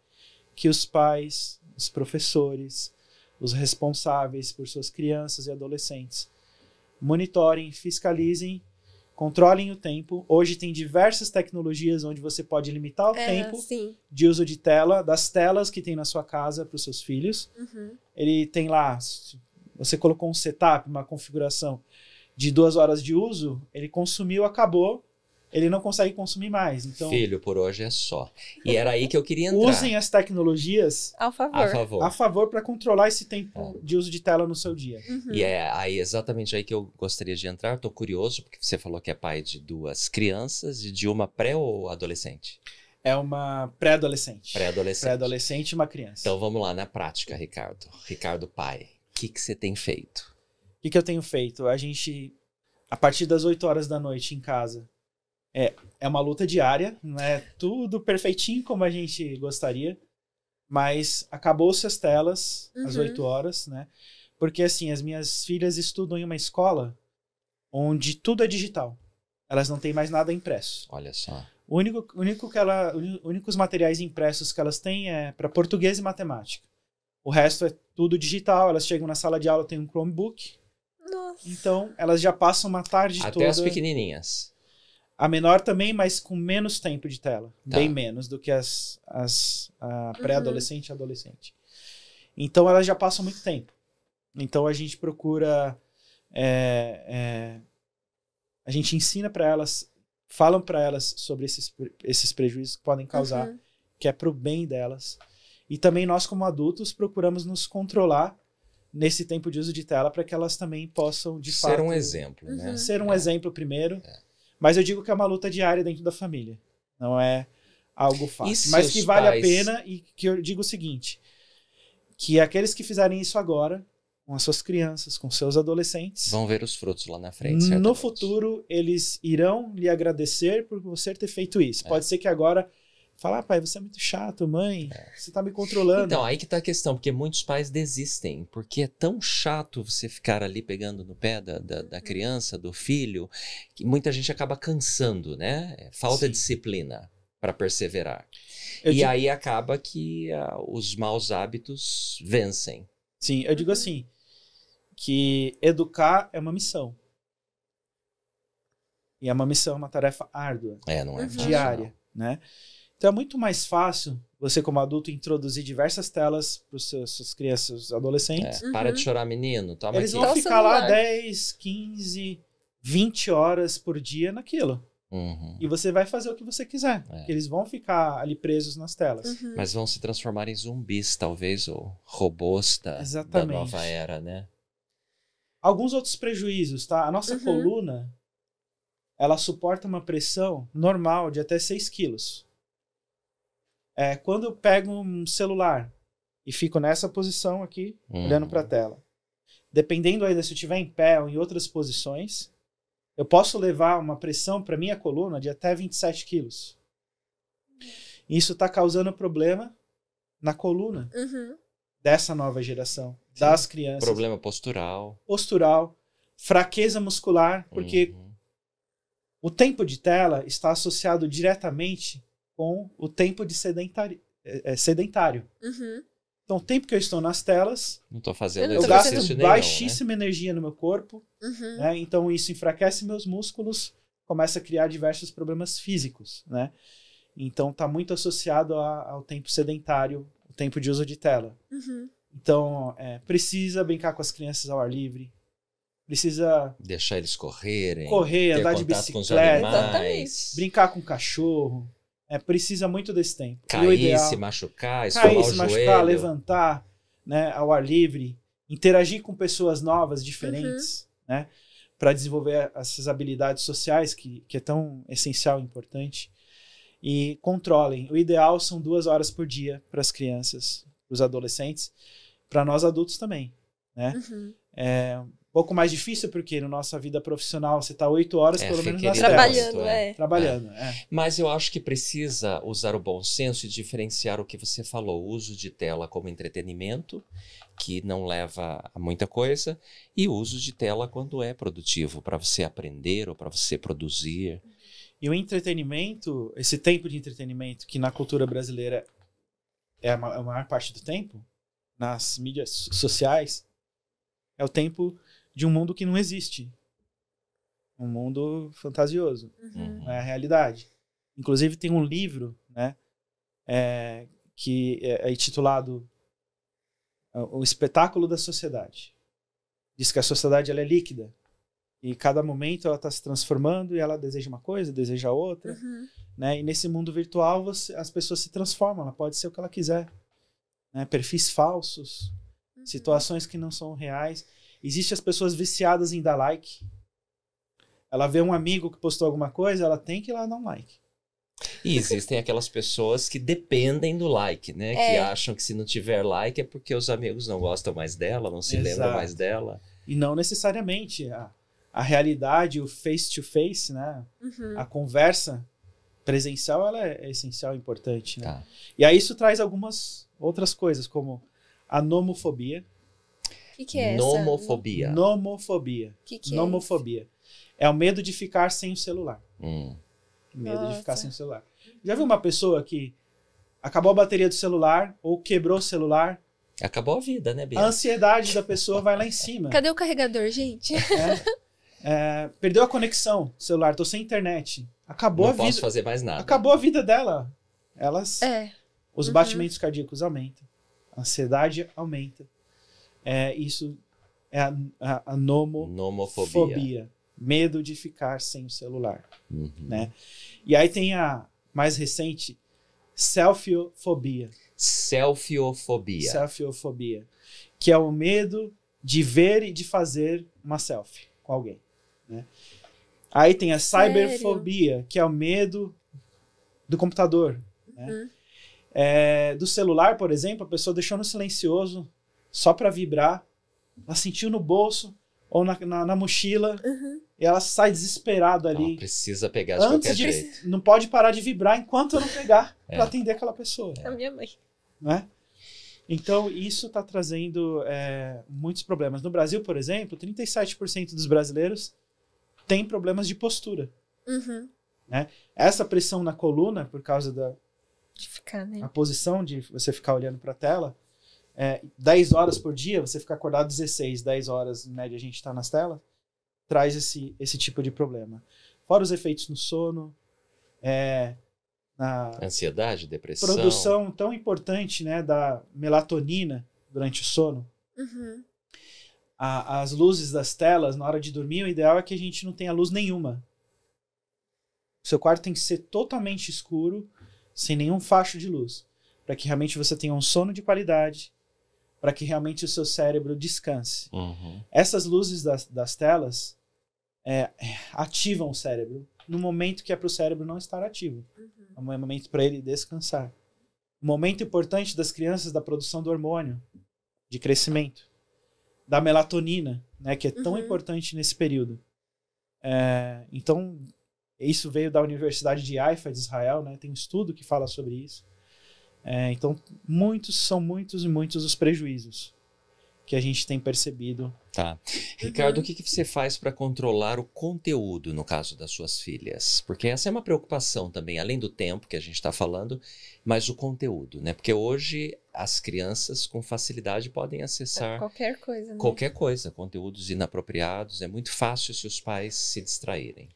que os pais, os professores, os responsáveis por suas crianças e adolescentes monitorem, fiscalizem, controlem o tempo. Hoje tem diversas tecnologias onde você pode limitar o é, tempo sim. de uso de tela, das telas que tem na sua casa para os seus filhos. Uhum. Ele tem lá você colocou um setup, uma configuração de duas horas de uso, ele consumiu, acabou, ele não consegue consumir mais. Então, Filho, por hoje é só. E era aí que eu queria entrar. Usem as tecnologias a favor. A favor. A favor para controlar esse tempo é. de uso de tela no seu dia. Uhum. E é aí exatamente aí que eu gostaria de entrar. Estou curioso, porque você falou que é pai de duas crianças e de uma pré ou adolescente? É uma pré-adolescente. Pré-adolescente. Pré-adolescente e uma criança. Então vamos lá na prática, Ricardo. Ricardo pai que, que você tem feito? O que, que eu tenho feito? A gente, a partir das 8 horas da noite em casa, é, é uma luta diária, não é tudo perfeitinho como a gente gostaria, mas acabou-se as telas uhum. às 8 horas, né? Porque assim, as minhas filhas estudam em uma escola onde tudo é digital. Elas não têm mais nada impresso. Olha só. O único, único que ela, únicos materiais impressos que elas têm é para português e matemática. O resto é tudo digital. Elas chegam na sala de aula, tem um Chromebook. Nossa. Então, elas já passam uma tarde Até toda. Até as pequenininhas. A menor também, mas com menos tempo de tela. Tá. Bem menos do que as, as uhum. pré-adolescente e adolescente. Então, elas já passam muito tempo. Então, a gente procura. É, é, a gente ensina para elas, falam para elas sobre esses, esses prejuízos que podem causar, uhum. que é pro bem delas. E também nós, como adultos, procuramos nos controlar nesse tempo de uso de tela para que elas também possam, de ser fato. Ser um exemplo, né? Uhum. Ser um é. exemplo primeiro. É. Mas eu digo que é uma luta diária dentro da família. Não é algo fácil. Mas que vale pais... a pena e que eu digo o seguinte: que aqueles que fizerem isso agora, com as suas crianças, com seus adolescentes. Vão ver os frutos lá na frente. Certamente. No futuro, eles irão lhe agradecer por você ter feito isso. É. Pode ser que agora Falar, ah, pai, você é muito chato, mãe, você tá me controlando. Então, aí que tá a questão, porque muitos pais desistem, porque é tão chato você ficar ali pegando no pé da, da, da uhum. criança, do filho, que muita gente acaba cansando, né? É falta Sim. disciplina para perseverar. Eu e digo... aí acaba que ah, os maus hábitos vencem. Sim, eu digo uhum. assim, que educar é uma missão. E é uma missão, é uma tarefa árdua, é, não é diária, não. né? Então é muito mais fácil você, como adulto, introduzir diversas telas para os seus, seus crianças, adolescentes. É, para uhum. de chorar, menino. Toma Eles aqui. vão tá ficar lá 10, 15, 20 horas por dia naquilo. Uhum. E você vai fazer o que você quiser. É. Eles vão ficar ali presos nas telas. Uhum. Mas vão se transformar em zumbis, talvez, ou robôs da, da nova era, né? Alguns outros prejuízos, tá? A nossa uhum. coluna, ela suporta uma pressão normal de até 6 quilos. É, quando eu pego um celular e fico nessa posição aqui, uhum. olhando para a tela, dependendo ainda se eu estiver em pé ou em outras posições, eu posso levar uma pressão para minha coluna de até 27 quilos. Isso está causando problema na coluna uhum. dessa nova geração, Sim. das crianças. Problema postural. Postural, fraqueza muscular, porque uhum. o tempo de tela está associado diretamente com o tempo de sedentari é, é, sedentário. Uhum. Então, o tempo que eu estou nas telas, não fazendo eu, gasto baixíssima né? energia no meu corpo, uhum. né? então isso enfraquece meus músculos, começa a criar diversos problemas físicos, né? Então, está muito associado a, ao tempo sedentário, o tempo de uso de tela. Uhum. Então, é, precisa brincar com as crianças ao ar livre, precisa deixar eles correrem, correr, andar de bicicleta, com brincar com o cachorro, é, precisa muito desse tempo. Cair, ideal, se machucar, escovar cair, se machucar, levantar, né, ao ar livre, interagir com pessoas novas, diferentes, uhum. né, para desenvolver essas habilidades sociais que, que é tão essencial e importante. E controlem. O ideal são duas horas por dia para as crianças, para os adolescentes, para nós adultos também, né? Uhum. É, pouco mais difícil, porque na nossa vida profissional você está oito horas, é, pelo menos nas Trabalhando, é. é. Trabalhando, é. é. Mas eu acho que precisa usar o bom senso e diferenciar o que você falou, o uso de tela como entretenimento, que não leva a muita coisa, e o uso de tela quando é produtivo, para você aprender ou para você produzir. E o entretenimento, esse tempo de entretenimento, que na cultura brasileira é a é maior parte do tempo, nas mídias sociais, é o tempo de um mundo que não existe. Um mundo fantasioso. Uhum. Não é a realidade. Inclusive, tem um livro, né? É, que é, é intitulado é, O Espetáculo da Sociedade. Diz que a sociedade ela é líquida. E cada momento ela está se transformando e ela deseja uma coisa, deseja outra. Uhum. Né? E nesse mundo virtual você, as pessoas se transformam, ela pode ser o que ela quiser. Né? Perfis falsos, uhum. situações que não são reais. Existem as pessoas viciadas em dar like. Ela vê um amigo que postou alguma coisa, ela tem que ir lá dar um like. E existem aquelas pessoas que dependem do like, né? É. Que acham que se não tiver like é porque os amigos não gostam mais dela, não se lembram mais dela. E não necessariamente. A, a realidade, o face-to-face, -face, né? Uhum. A conversa presencial, ela é, é essencial, importante, né? Tá. E aí isso traz algumas outras coisas, como a nomofobia, é o que, que, é Nomofobia. essa? Nomofobia. Que que Nomofobia. É, é o medo de ficar sem o celular. Hum. Medo Nossa. de ficar sem o celular. Já viu uma pessoa que acabou a bateria do celular ou quebrou o celular? Acabou a vida, né, Bia? A ansiedade da pessoa vai lá em cima. Cadê o carregador, gente? É, é, perdeu a conexão celular, tô sem internet. Acabou Não a vida. Não posso fazer mais nada. Acabou a vida dela. Elas. É. Os uhum. batimentos cardíacos aumentam. A ansiedade aumenta é, isso é a, a, a nomo nomofobia. Fobia, medo de ficar sem o celular. Uhum. Né? E aí tem a mais recente, selfiofobia. Selfiofobia. Selfiofobia. Que é o medo de ver e de fazer uma selfie com alguém. Né? Aí tem a cyberfobia, que é o medo do computador. Né? Uhum. É, do celular, por exemplo, a pessoa deixou no silencioso, só para vibrar. Ela sentiu no bolso ou na, na, na mochila. Uhum. E ela sai desesperada ali. Não, precisa pegar de Antes de, jeito. Não pode parar de vibrar enquanto eu não pegar é. para atender aquela pessoa. É a minha mãe. Né? Então, isso está trazendo é, muitos problemas. No Brasil, por exemplo, 37% dos brasileiros têm problemas de postura. Uhum. Né? Essa pressão na coluna, por causa da de ficar, né? a posição de você ficar olhando para a tela, é, 10 horas por dia, você ficar acordado 16, 10 horas em média a gente está nas telas, traz esse, esse tipo de problema. Fora os efeitos no sono, é, na ansiedade, depressão. Produção tão importante né, da melatonina durante o sono. Uhum. A, as luzes das telas, na hora de dormir, o ideal é que a gente não tenha luz nenhuma. O seu quarto tem que ser totalmente escuro, sem nenhum facho de luz, para que realmente você tenha um sono de qualidade para que realmente o seu cérebro descanse. Uhum. Essas luzes das, das telas é, é ativam o cérebro no momento que é para o cérebro não estar ativo. Uhum. É um momento para ele descansar. Momento importante das crianças da produção do hormônio de crescimento, da melatonina, né, que é tão uhum. importante nesse período. É, então, isso veio da Universidade de Haifa, de Israel, né, tem um estudo que fala sobre isso. É, então, muitos, são muitos e muitos os prejuízos que a gente tem percebido. Tá. Ricardo, o que, que você faz para controlar o conteúdo no caso das suas filhas? Porque essa é uma preocupação também, além do tempo que a gente está falando, mas o conteúdo, né? Porque hoje as crianças com facilidade podem acessar é qualquer coisa, né? qualquer coisa, conteúdos inapropriados. É muito fácil se os pais se distraírem.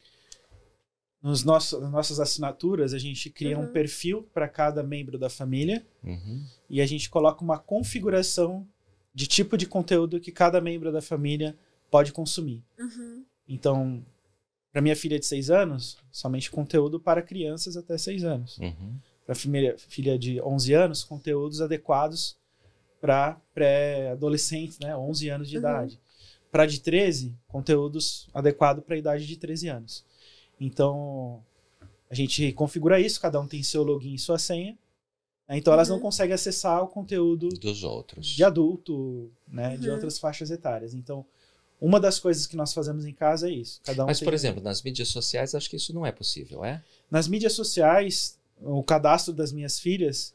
Nos nosso, nas nossas assinaturas, a gente cria uhum. um perfil para cada membro da família uhum. e a gente coloca uma configuração de tipo de conteúdo que cada membro da família pode consumir. Uhum. Então, para minha filha de 6 anos, somente conteúdo para crianças até 6 anos. Uhum. Para filha, filha de 11 anos, conteúdos adequados para pré-adolescentes, né, 11 anos de uhum. idade. Para de 13, conteúdos adequados para a idade de 13 anos. Então, a gente configura isso, cada um tem seu login e sua senha. Né? Então, uhum. elas não uhum. conseguem acessar o conteúdo dos outros. De adulto, né? Uhum. De outras faixas etárias. Então, uma das coisas que nós fazemos em casa é isso. Um Mas, por exemplo, nas mídias sociais, acho que isso não é possível, é? Nas mídias sociais, o cadastro das minhas filhas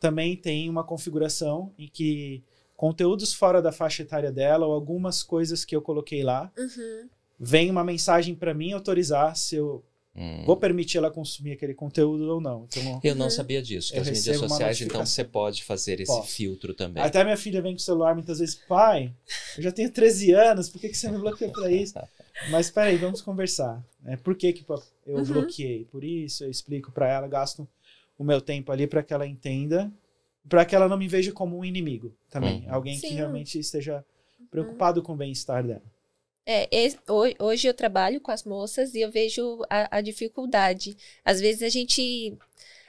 também tem uma configuração em que conteúdos fora da faixa etária dela ou algumas coisas que eu coloquei lá uhum vem uma mensagem para mim autorizar se eu hum. vou permitir ela consumir aquele conteúdo ou não. Então, eu não uhum. sabia disso, que as mídias sociais, então você pode fazer esse filtro também. Até minha filha vem com o celular muitas vezes, pai, eu já tenho 13 anos, por que, que você me bloqueou para isso? Mas peraí, vamos conversar. É, por que, que eu uhum. bloqueei? Por isso, eu explico para ela, gasto o meu tempo ali para que ela entenda, para que ela não me veja como um inimigo também. Hum. Alguém Sim. que realmente esteja uhum. preocupado uhum. com o bem-estar dela. É, hoje eu trabalho com as moças e eu vejo a, a, dificuldade. Às vezes a gente.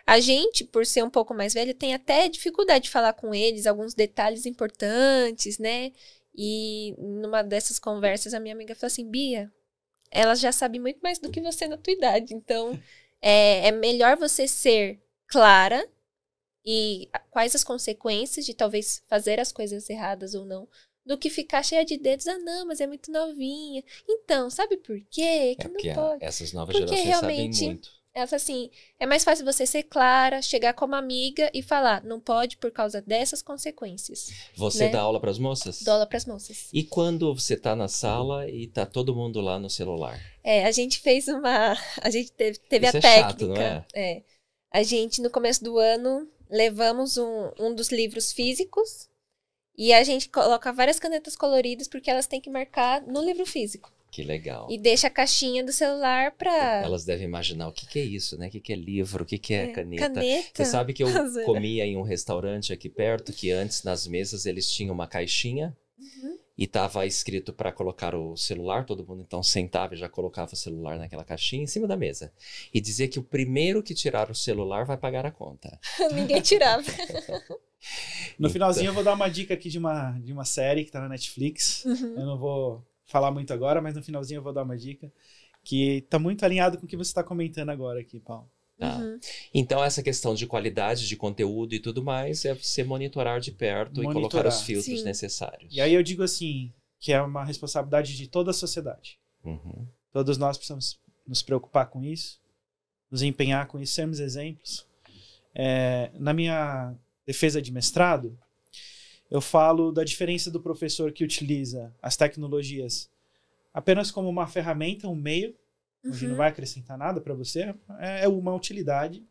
A gente, por ser um pouco mais velho, tem até dificuldade de falar com eles alguns detalhes importantes, né? E numa dessas conversas, a minha amiga falou assim: Bia, elas já sabem muito mais do que você na tua idade. Então, é, é melhor você ser clara e quais as consequências de talvez fazer as coisas erradas ou não, do que ficar cheia de dedos. Ah, não, mas é muito novinha. Então, sabe por quê? É que é porque essas novas porque gerações realmente, sabem muito. Ela assim, é mais fácil você ser clara, chegar como amiga e falar, não pode por causa dessas consequências. Você né? dá aula para as moças? Dou aula para as moças. E quando você está na sala e tá todo mundo lá no celular? É, a gente fez uma, a gente teve, teve Isso a é técnica. Chato, não é? é. A gente no começo do ano levamos um, um dos livros físicos e a gente coloca várias canetas coloridas porque elas têm que marcar no livro físico. Que legal. E deixa a caixinha do celular para. Elas devem imaginar o que, que é isso, né? O que, que é livro, o que, que é, é caneta. caneta. Você sabe que eu Azura. comia em um restaurante aqui perto que antes nas mesas eles tinham uma caixinha uhum. e tava escrito para colocar o celular. Todo mundo então sentava e já colocava o celular naquela caixinha em cima da mesa. E dizia que o primeiro que tirar o celular vai pagar a conta. Ninguém tirava. No finalzinho eu vou dar uma dica aqui de uma, de uma série que tá na Netflix. Uhum. Eu não vou falar muito agora, mas no finalzinho eu vou dar uma dica que tá muito alinhado com o que você está comentando agora aqui, Paulo. Tá. Uhum. Então, essa questão de qualidade de conteúdo e tudo mais é você monitorar de perto monitorar. e colocar os filtros Sim. necessários. E aí eu digo assim, que é uma responsabilidade de toda a sociedade. Uhum. Todos nós precisamos nos preocupar com isso, nos empenhar com isso, sermos exemplos. É, na minha defesa de mestrado, eu falo da diferença do professor que utiliza as tecnologias apenas como uma ferramenta, um meio, uhum. onde não uhum. vai acrescentar nada para você, é, é uma utilidade.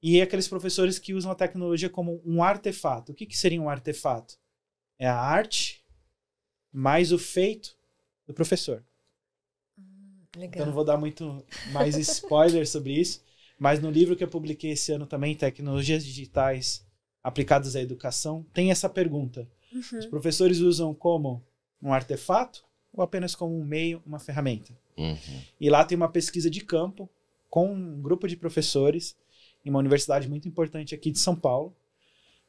E aqueles professores que usam a tecnologia como um artefato. O que, que seria um artefato? É a arte mais o feito do professor. Hum, então não vou dar muito mais spoiler sobre isso, mas no livro que eu publiquei esse ano também, Tecnologias Digitais aplicados à educação tem essa pergunta. Uhum. Os professores usam como um artefato ou apenas como um meio, uma ferramenta? Uhum. E lá tem uma pesquisa de campo com um grupo de professores em uma universidade muito importante aqui de São Paulo,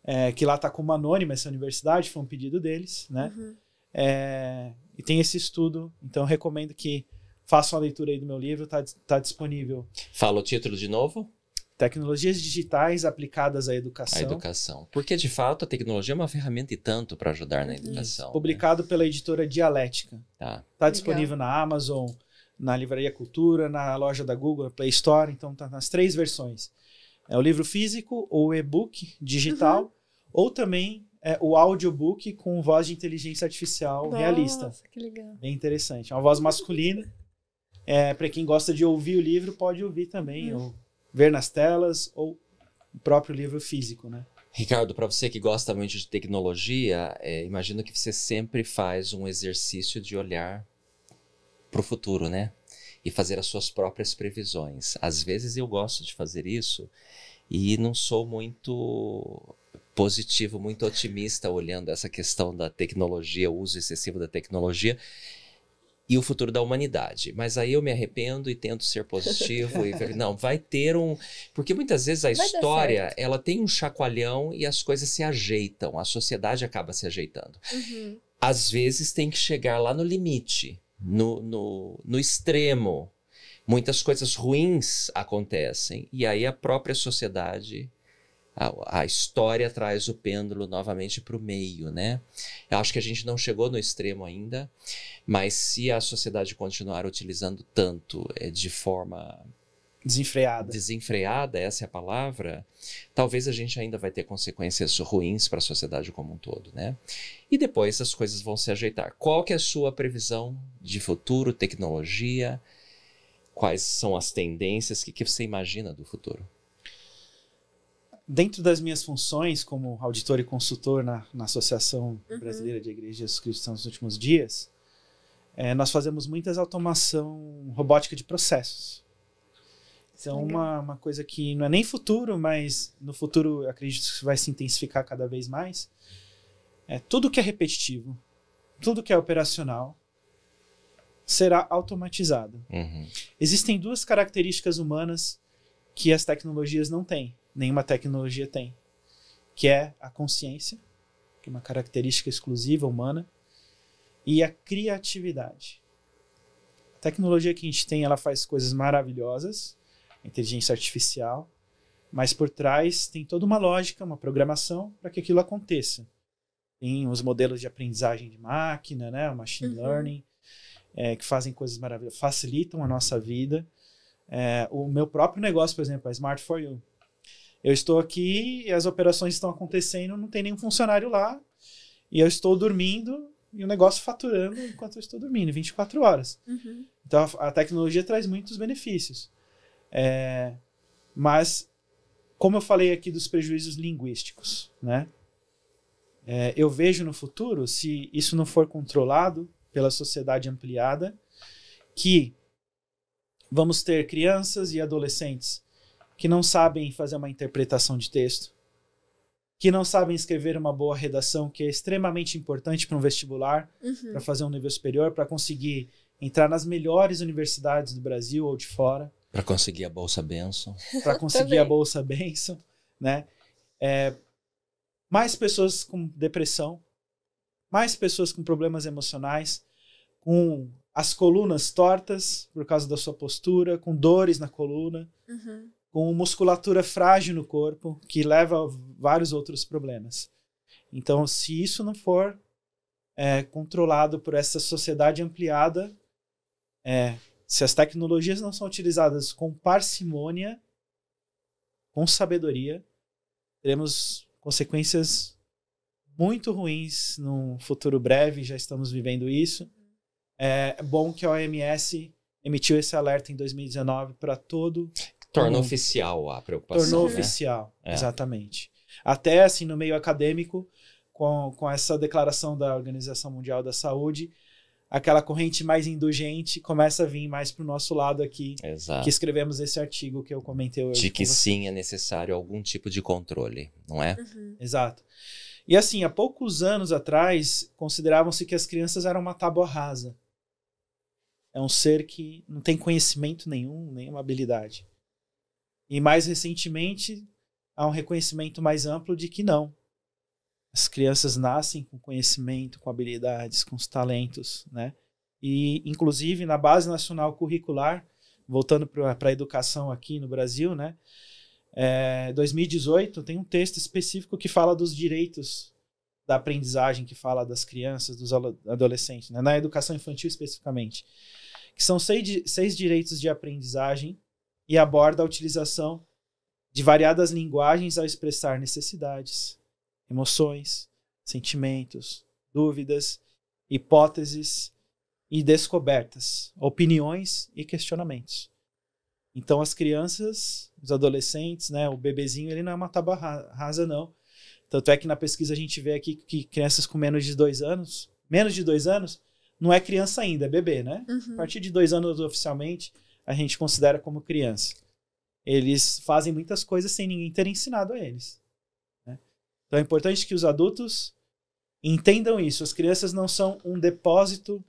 é, que lá está como anônima essa universidade, foi um pedido deles, né? Uhum. É, e tem esse estudo, então recomendo que façam a leitura aí do meu livro, está tá disponível. Fala o título de novo? Tecnologias digitais aplicadas à educação. À educação. Porque, de fato, a tecnologia é uma ferramenta e tanto para ajudar na uhum. educação. Né? Publicado pela editora Dialética. Tá. Está disponível na Amazon, na Livraria Cultura, na loja da Google, Play Store. Então, está nas três versões. É o livro físico, ou e-book digital, uhum. ou também é, o audiobook com voz de inteligência artificial Nossa, realista. Nossa, que legal. Bem interessante. É uma voz masculina. É, para quem gosta de ouvir o livro, pode ouvir também. Uhum. Ou ver nas telas ou o próprio livro físico, né? Ricardo, para você que gosta muito de tecnologia, é, imagino que você sempre faz um exercício de olhar para o futuro, né? E fazer as suas próprias previsões. Às vezes eu gosto de fazer isso e não sou muito positivo, muito otimista olhando essa questão da tecnologia, o uso excessivo da tecnologia e o futuro da humanidade. Mas aí eu me arrependo e tento ser positivo e não, vai ter um, porque muitas vezes a vai história, ela tem um chacoalhão e as coisas se ajeitam, a sociedade acaba se ajeitando. Uhum. Às vezes tem que chegar lá no limite, no, no, no extremo. Muitas coisas ruins acontecem e aí a própria sociedade a, a história traz o pêndulo novamente para o meio, né? Eu acho que a gente não chegou no extremo ainda, mas se a sociedade continuar utilizando tanto é, de forma desenfreada. Desenfreada, essa é a palavra. Talvez a gente ainda vai ter consequências ruins para a sociedade como um todo, né? E depois as coisas vão se ajeitar. Qual que é a sua previsão de futuro, tecnologia? Quais são as tendências? O que, que você imagina do futuro? dentro das minhas funções como auditor e consultor na, na Associação uhum. Brasileira de Igrejas Cristãs nos últimos dias, é, nós fazemos muitas automação robótica de processos. Então, uma, uma coisa que não é nem futuro, mas no futuro acredito que vai se intensificar cada vez mais, é tudo que é repetitivo, tudo que é operacional, será automatizado. Uhum. Existem duas características humanas que as tecnologias não têm nenhuma tecnologia tem, que é a consciência, que é uma característica exclusiva humana, e a criatividade. A tecnologia que a gente tem, ela faz coisas maravilhosas, inteligência artificial, mas por trás tem toda uma lógica, uma programação para que aquilo aconteça. Tem os modelos de aprendizagem de máquina, né, o machine uhum. learning, é, que fazem coisas maravilhosas, facilitam a nossa vida. É, o meu próprio negócio, por exemplo, a Smart for You, eu estou aqui e as operações estão acontecendo, não tem nenhum funcionário lá, e eu estou dormindo e o negócio faturando enquanto eu estou dormindo, 24 horas. Uhum. Então a, tecnologia traz muitos benefícios. É, mas, como eu falei aqui dos prejuízos linguísticos, né? É, eu vejo no futuro, se isso não for controlado pela sociedade ampliada, que vamos ter crianças e adolescentes que não sabem fazer uma interpretação de texto, que não sabem escrever uma boa redação, que é extremamente importante para um vestibular, uhum. para fazer um nível superior, para conseguir entrar nas melhores universidades do Brasil ou de fora. Para conseguir a Bolsa Benção. Para conseguir a Bolsa Benção, né? É, mais pessoas com depressão, mais pessoas com problemas emocionais, com as colunas tortas por causa da sua postura, com dores na coluna. Uhum com musculatura frágil no corpo, que leva a vários outros problemas. Então, se isso não for é, controlado por essa sociedade ampliada, é, se as tecnologias não são utilizadas com parcimônia, com sabedoria, teremos consequências muito ruins num futuro breve, já estamos vivendo isso. É, é bom que a OMS emitiu esse alerta em 2019 para todo Tornou oficial a preocupação. Tornou né? oficial, é. exatamente. Até assim, no meio acadêmico, com, com essa declaração da Organização Mundial da Saúde, aquela corrente mais indulgente começa a vir mais para o nosso lado aqui, Exato. que escrevemos esse artigo que eu comentei hoje. De que sim é necessário algum tipo de controle, não é? Uhum. Exato. E assim, há poucos anos atrás, consideravam-se que as crianças eram uma tábua rasa. É um ser que não tem conhecimento nenhum, nenhuma habilidade. E mais recentemente, há um reconhecimento mais amplo de que não. As crianças nascem com conhecimento, com habilidades, com os talentos, né? E, inclusive, na base nacional curricular, voltando para a educação aqui no Brasil, né? É, 2018 tem um texto específico que fala dos direitos da aprendizagem, que fala das crianças, dos adolescentes, né? na educação infantil especificamente, que são seis, seis direitos de aprendizagem e aborda a utilização de variadas linguagens ao expressar necessidades, emoções, sentimentos, dúvidas, hipóteses e descobertas, opiniões e questionamentos. Então as crianças, os adolescentes, né, o bebezinho, ele não é uma tábua rasa não. Tanto é que na pesquisa a gente vê aqui que crianças com menos de dois anos, menos de dois anos, não é criança ainda, é bebê, né? Uhum. A partir de dois anos oficialmente, a gente considera como criança. Eles fazem muitas coisas sem ninguém ter ensinado a eles. Né? Então é importante que os adultos entendam isso. As crianças não são um depósito.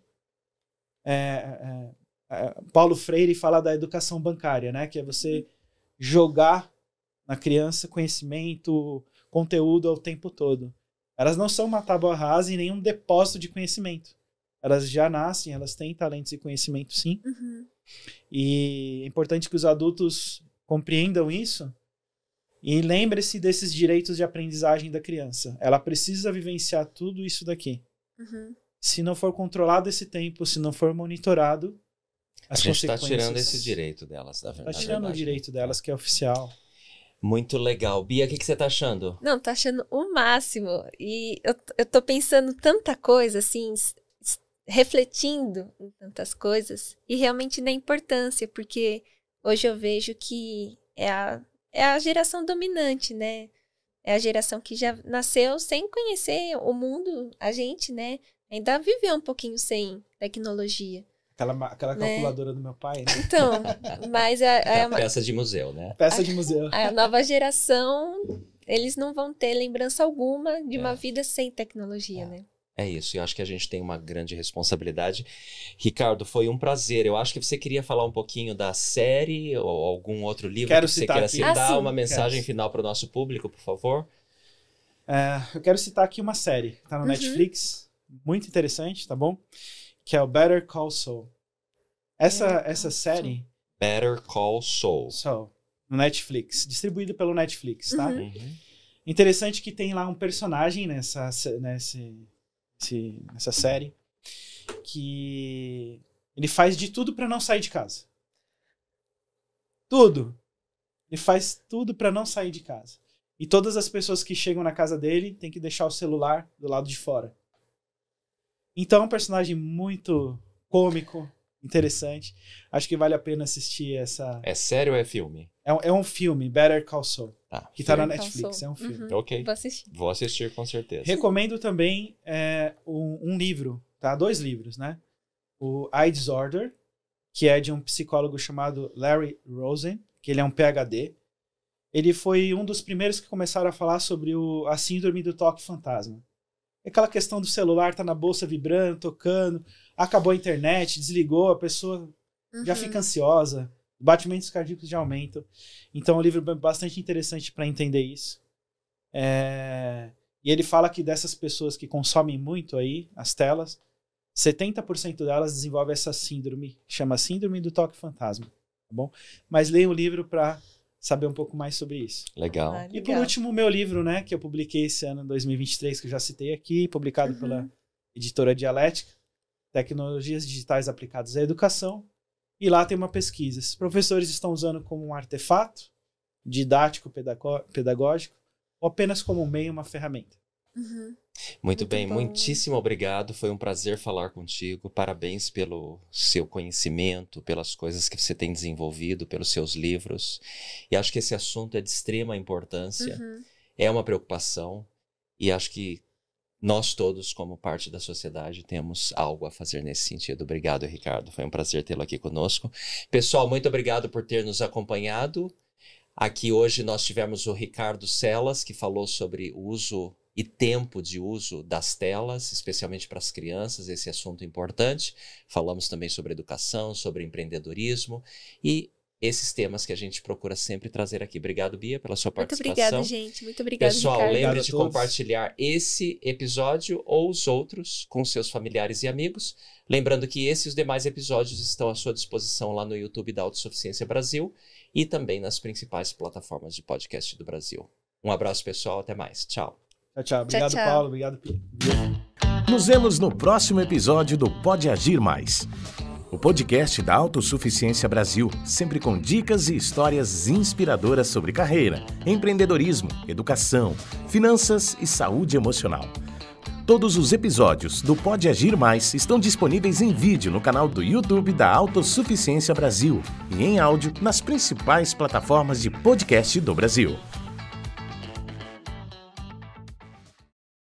É, é, é Paulo Freire fala da educação bancária, né? que é você jogar na criança conhecimento, conteúdo ao tempo todo. Elas não são uma tábua rasa e nenhum depósito de conhecimento. Elas já nascem, elas têm talentos e conhecimento, sim. Uhum. E é importante que os adultos compreendam isso e lembre-se desses direitos de aprendizagem da criança. Ela precisa vivenciar tudo isso daqui. Uhum. Se não for controlado esse tempo, se não for monitorado, as a gente está tirando esse direito delas, da tá verdade. Está tirando o né? direito é. delas, que é oficial. Muito legal. Bia, o que, que você está achando? Não, tô tá achando o máximo. E eu, eu tô pensando tanta coisa, assim, refletindo em tantas coisas e realmente na importância, porque hoje eu vejo que é a, é a geração dominante, né? É a geração que já nasceu sem conhecer o mundo, a gente, né? Ainda viveu um pouquinho sem tecnologia. Aquela, aquela né? calculadora do meu pai, né? Então, mas... A, a, peça de museu, né? Peça de museu. A, a nova geração, eles não vão ter lembrança alguma de é. uma vida sem tecnologia, é. né? É isso, eu acho que a gente tem uma grande responsabilidade. Ricardo, foi um prazer. Eu acho que você queria falar um pouquinho da série ou algum outro livro quero que você queira aqui. citar, ah, uma mensagem quero. final para o nosso público, por favor. É, eu quero citar aqui uma série que está no uhum. Netflix, muito interessante, tá bom? Que é o Better Call Saul. Essa, essa série. Better Call Saul. Saul, no Netflix, distribuído pelo Netflix, tá? Uhum. uhum. Interessante que tem lá um personagem nessa, nesse, nesse, nessa série, que ele faz de tudo para não sair de casa. Tudo. Ele faz tudo para não sair de casa. E todas as pessoas que chegam na casa dele têm que deixar o celular do lado de fora. Então é um personagem muito cômico, interessante. Acho que vale a pena assistir essa. É sério ou é filme? É, é um filme, Better Call Saul. Ah, que está na Netflix, é um filme. Uhum. Ok. Vou assistir. Vou assistir com certeza. Recomendo também é, um, um, livro, tá? Dois livros, né? O Eye Disorder, que é de um psicólogo chamado Larry Rosen, que ele é um PhD. Ele foi um dos primeiros que começaram a falar sobre o, a síndrome do toque fantasma. Aquela questão do celular tá na bolsa vibrando, tocando acabou a internet, desligou, a pessoa uhum. já fica ansiosa, batimentos cardíacos já aumentam. Então, é um livro bastante interessante para entender isso. É... E ele fala que dessas pessoas que consomem muito aí as telas, 70% delas desenvolve essa síndrome, chama Síndrome do Toque Fantasma. Tá bom? Mas leia o um livro para saber um pouco mais sobre isso. Legal. Ah, legal. E por último, o meu livro, né, que eu publiquei esse ano, 2023, que eu já citei aqui, publicado uhum. pela editora Dialética, tecnologias digitais aplicadas à educação, e lá tem uma pesquisa. se professores estão usando como um artefato didático, pedagógico, ou apenas como um meio, uma ferramenta. Uhum. Muito, Muito, bem, bom. muitíssimo obrigado. Foi um prazer falar contigo. Parabéns pelo seu conhecimento, pelas coisas que você tem desenvolvido, pelos seus livros. E acho que esse assunto é de extrema importância, uhum. é uma preocupação. E acho que nós todos, como parte da sociedade, temos algo a fazer nesse sentido. Obrigado, Ricardo. Foi um prazer tê-lo aqui conosco. Pessoal, muito obrigado por ter nos acompanhado. Aqui hoje nós tivemos o Ricardo Celas, que falou sobre o uso e tempo de uso das telas, especialmente para as crianças, esse assunto importante. Falamos também sobre educação, sobre empreendedorismo e esses temas que a gente procura sempre trazer aqui. Obrigado, Bia, pela sua participação. Muito obrigada, gente. Muito obrigada, Pessoal, Ricardo. lembre de compartilhar esse episódio ou os outros com seus familiares e amigos. Lembrando que esses e os demais episódios estão à sua disposição lá no YouTube da Autossuficiência Brasil e também nas principais plataformas de podcast do Brasil. Um abraço, pessoal. Até mais. Tchau. Tchau, tchau. Obrigado, tchau, tchau. Paulo. Obrigado, Pia. Nos vemos no próximo episódio do Pode Agir Mais o podcast da Autossuficiência Brasil, sempre com dicas e histórias inspiradoras sobre carreira, empreendedorismo, educação, finanças e saúde emocional. Todos os episódios do Pode Agir Mais estão disponíveis em vídeo no canal do YouTube da Autossuficiência Brasil e em áudio nas principais plataformas de podcast do Brasil.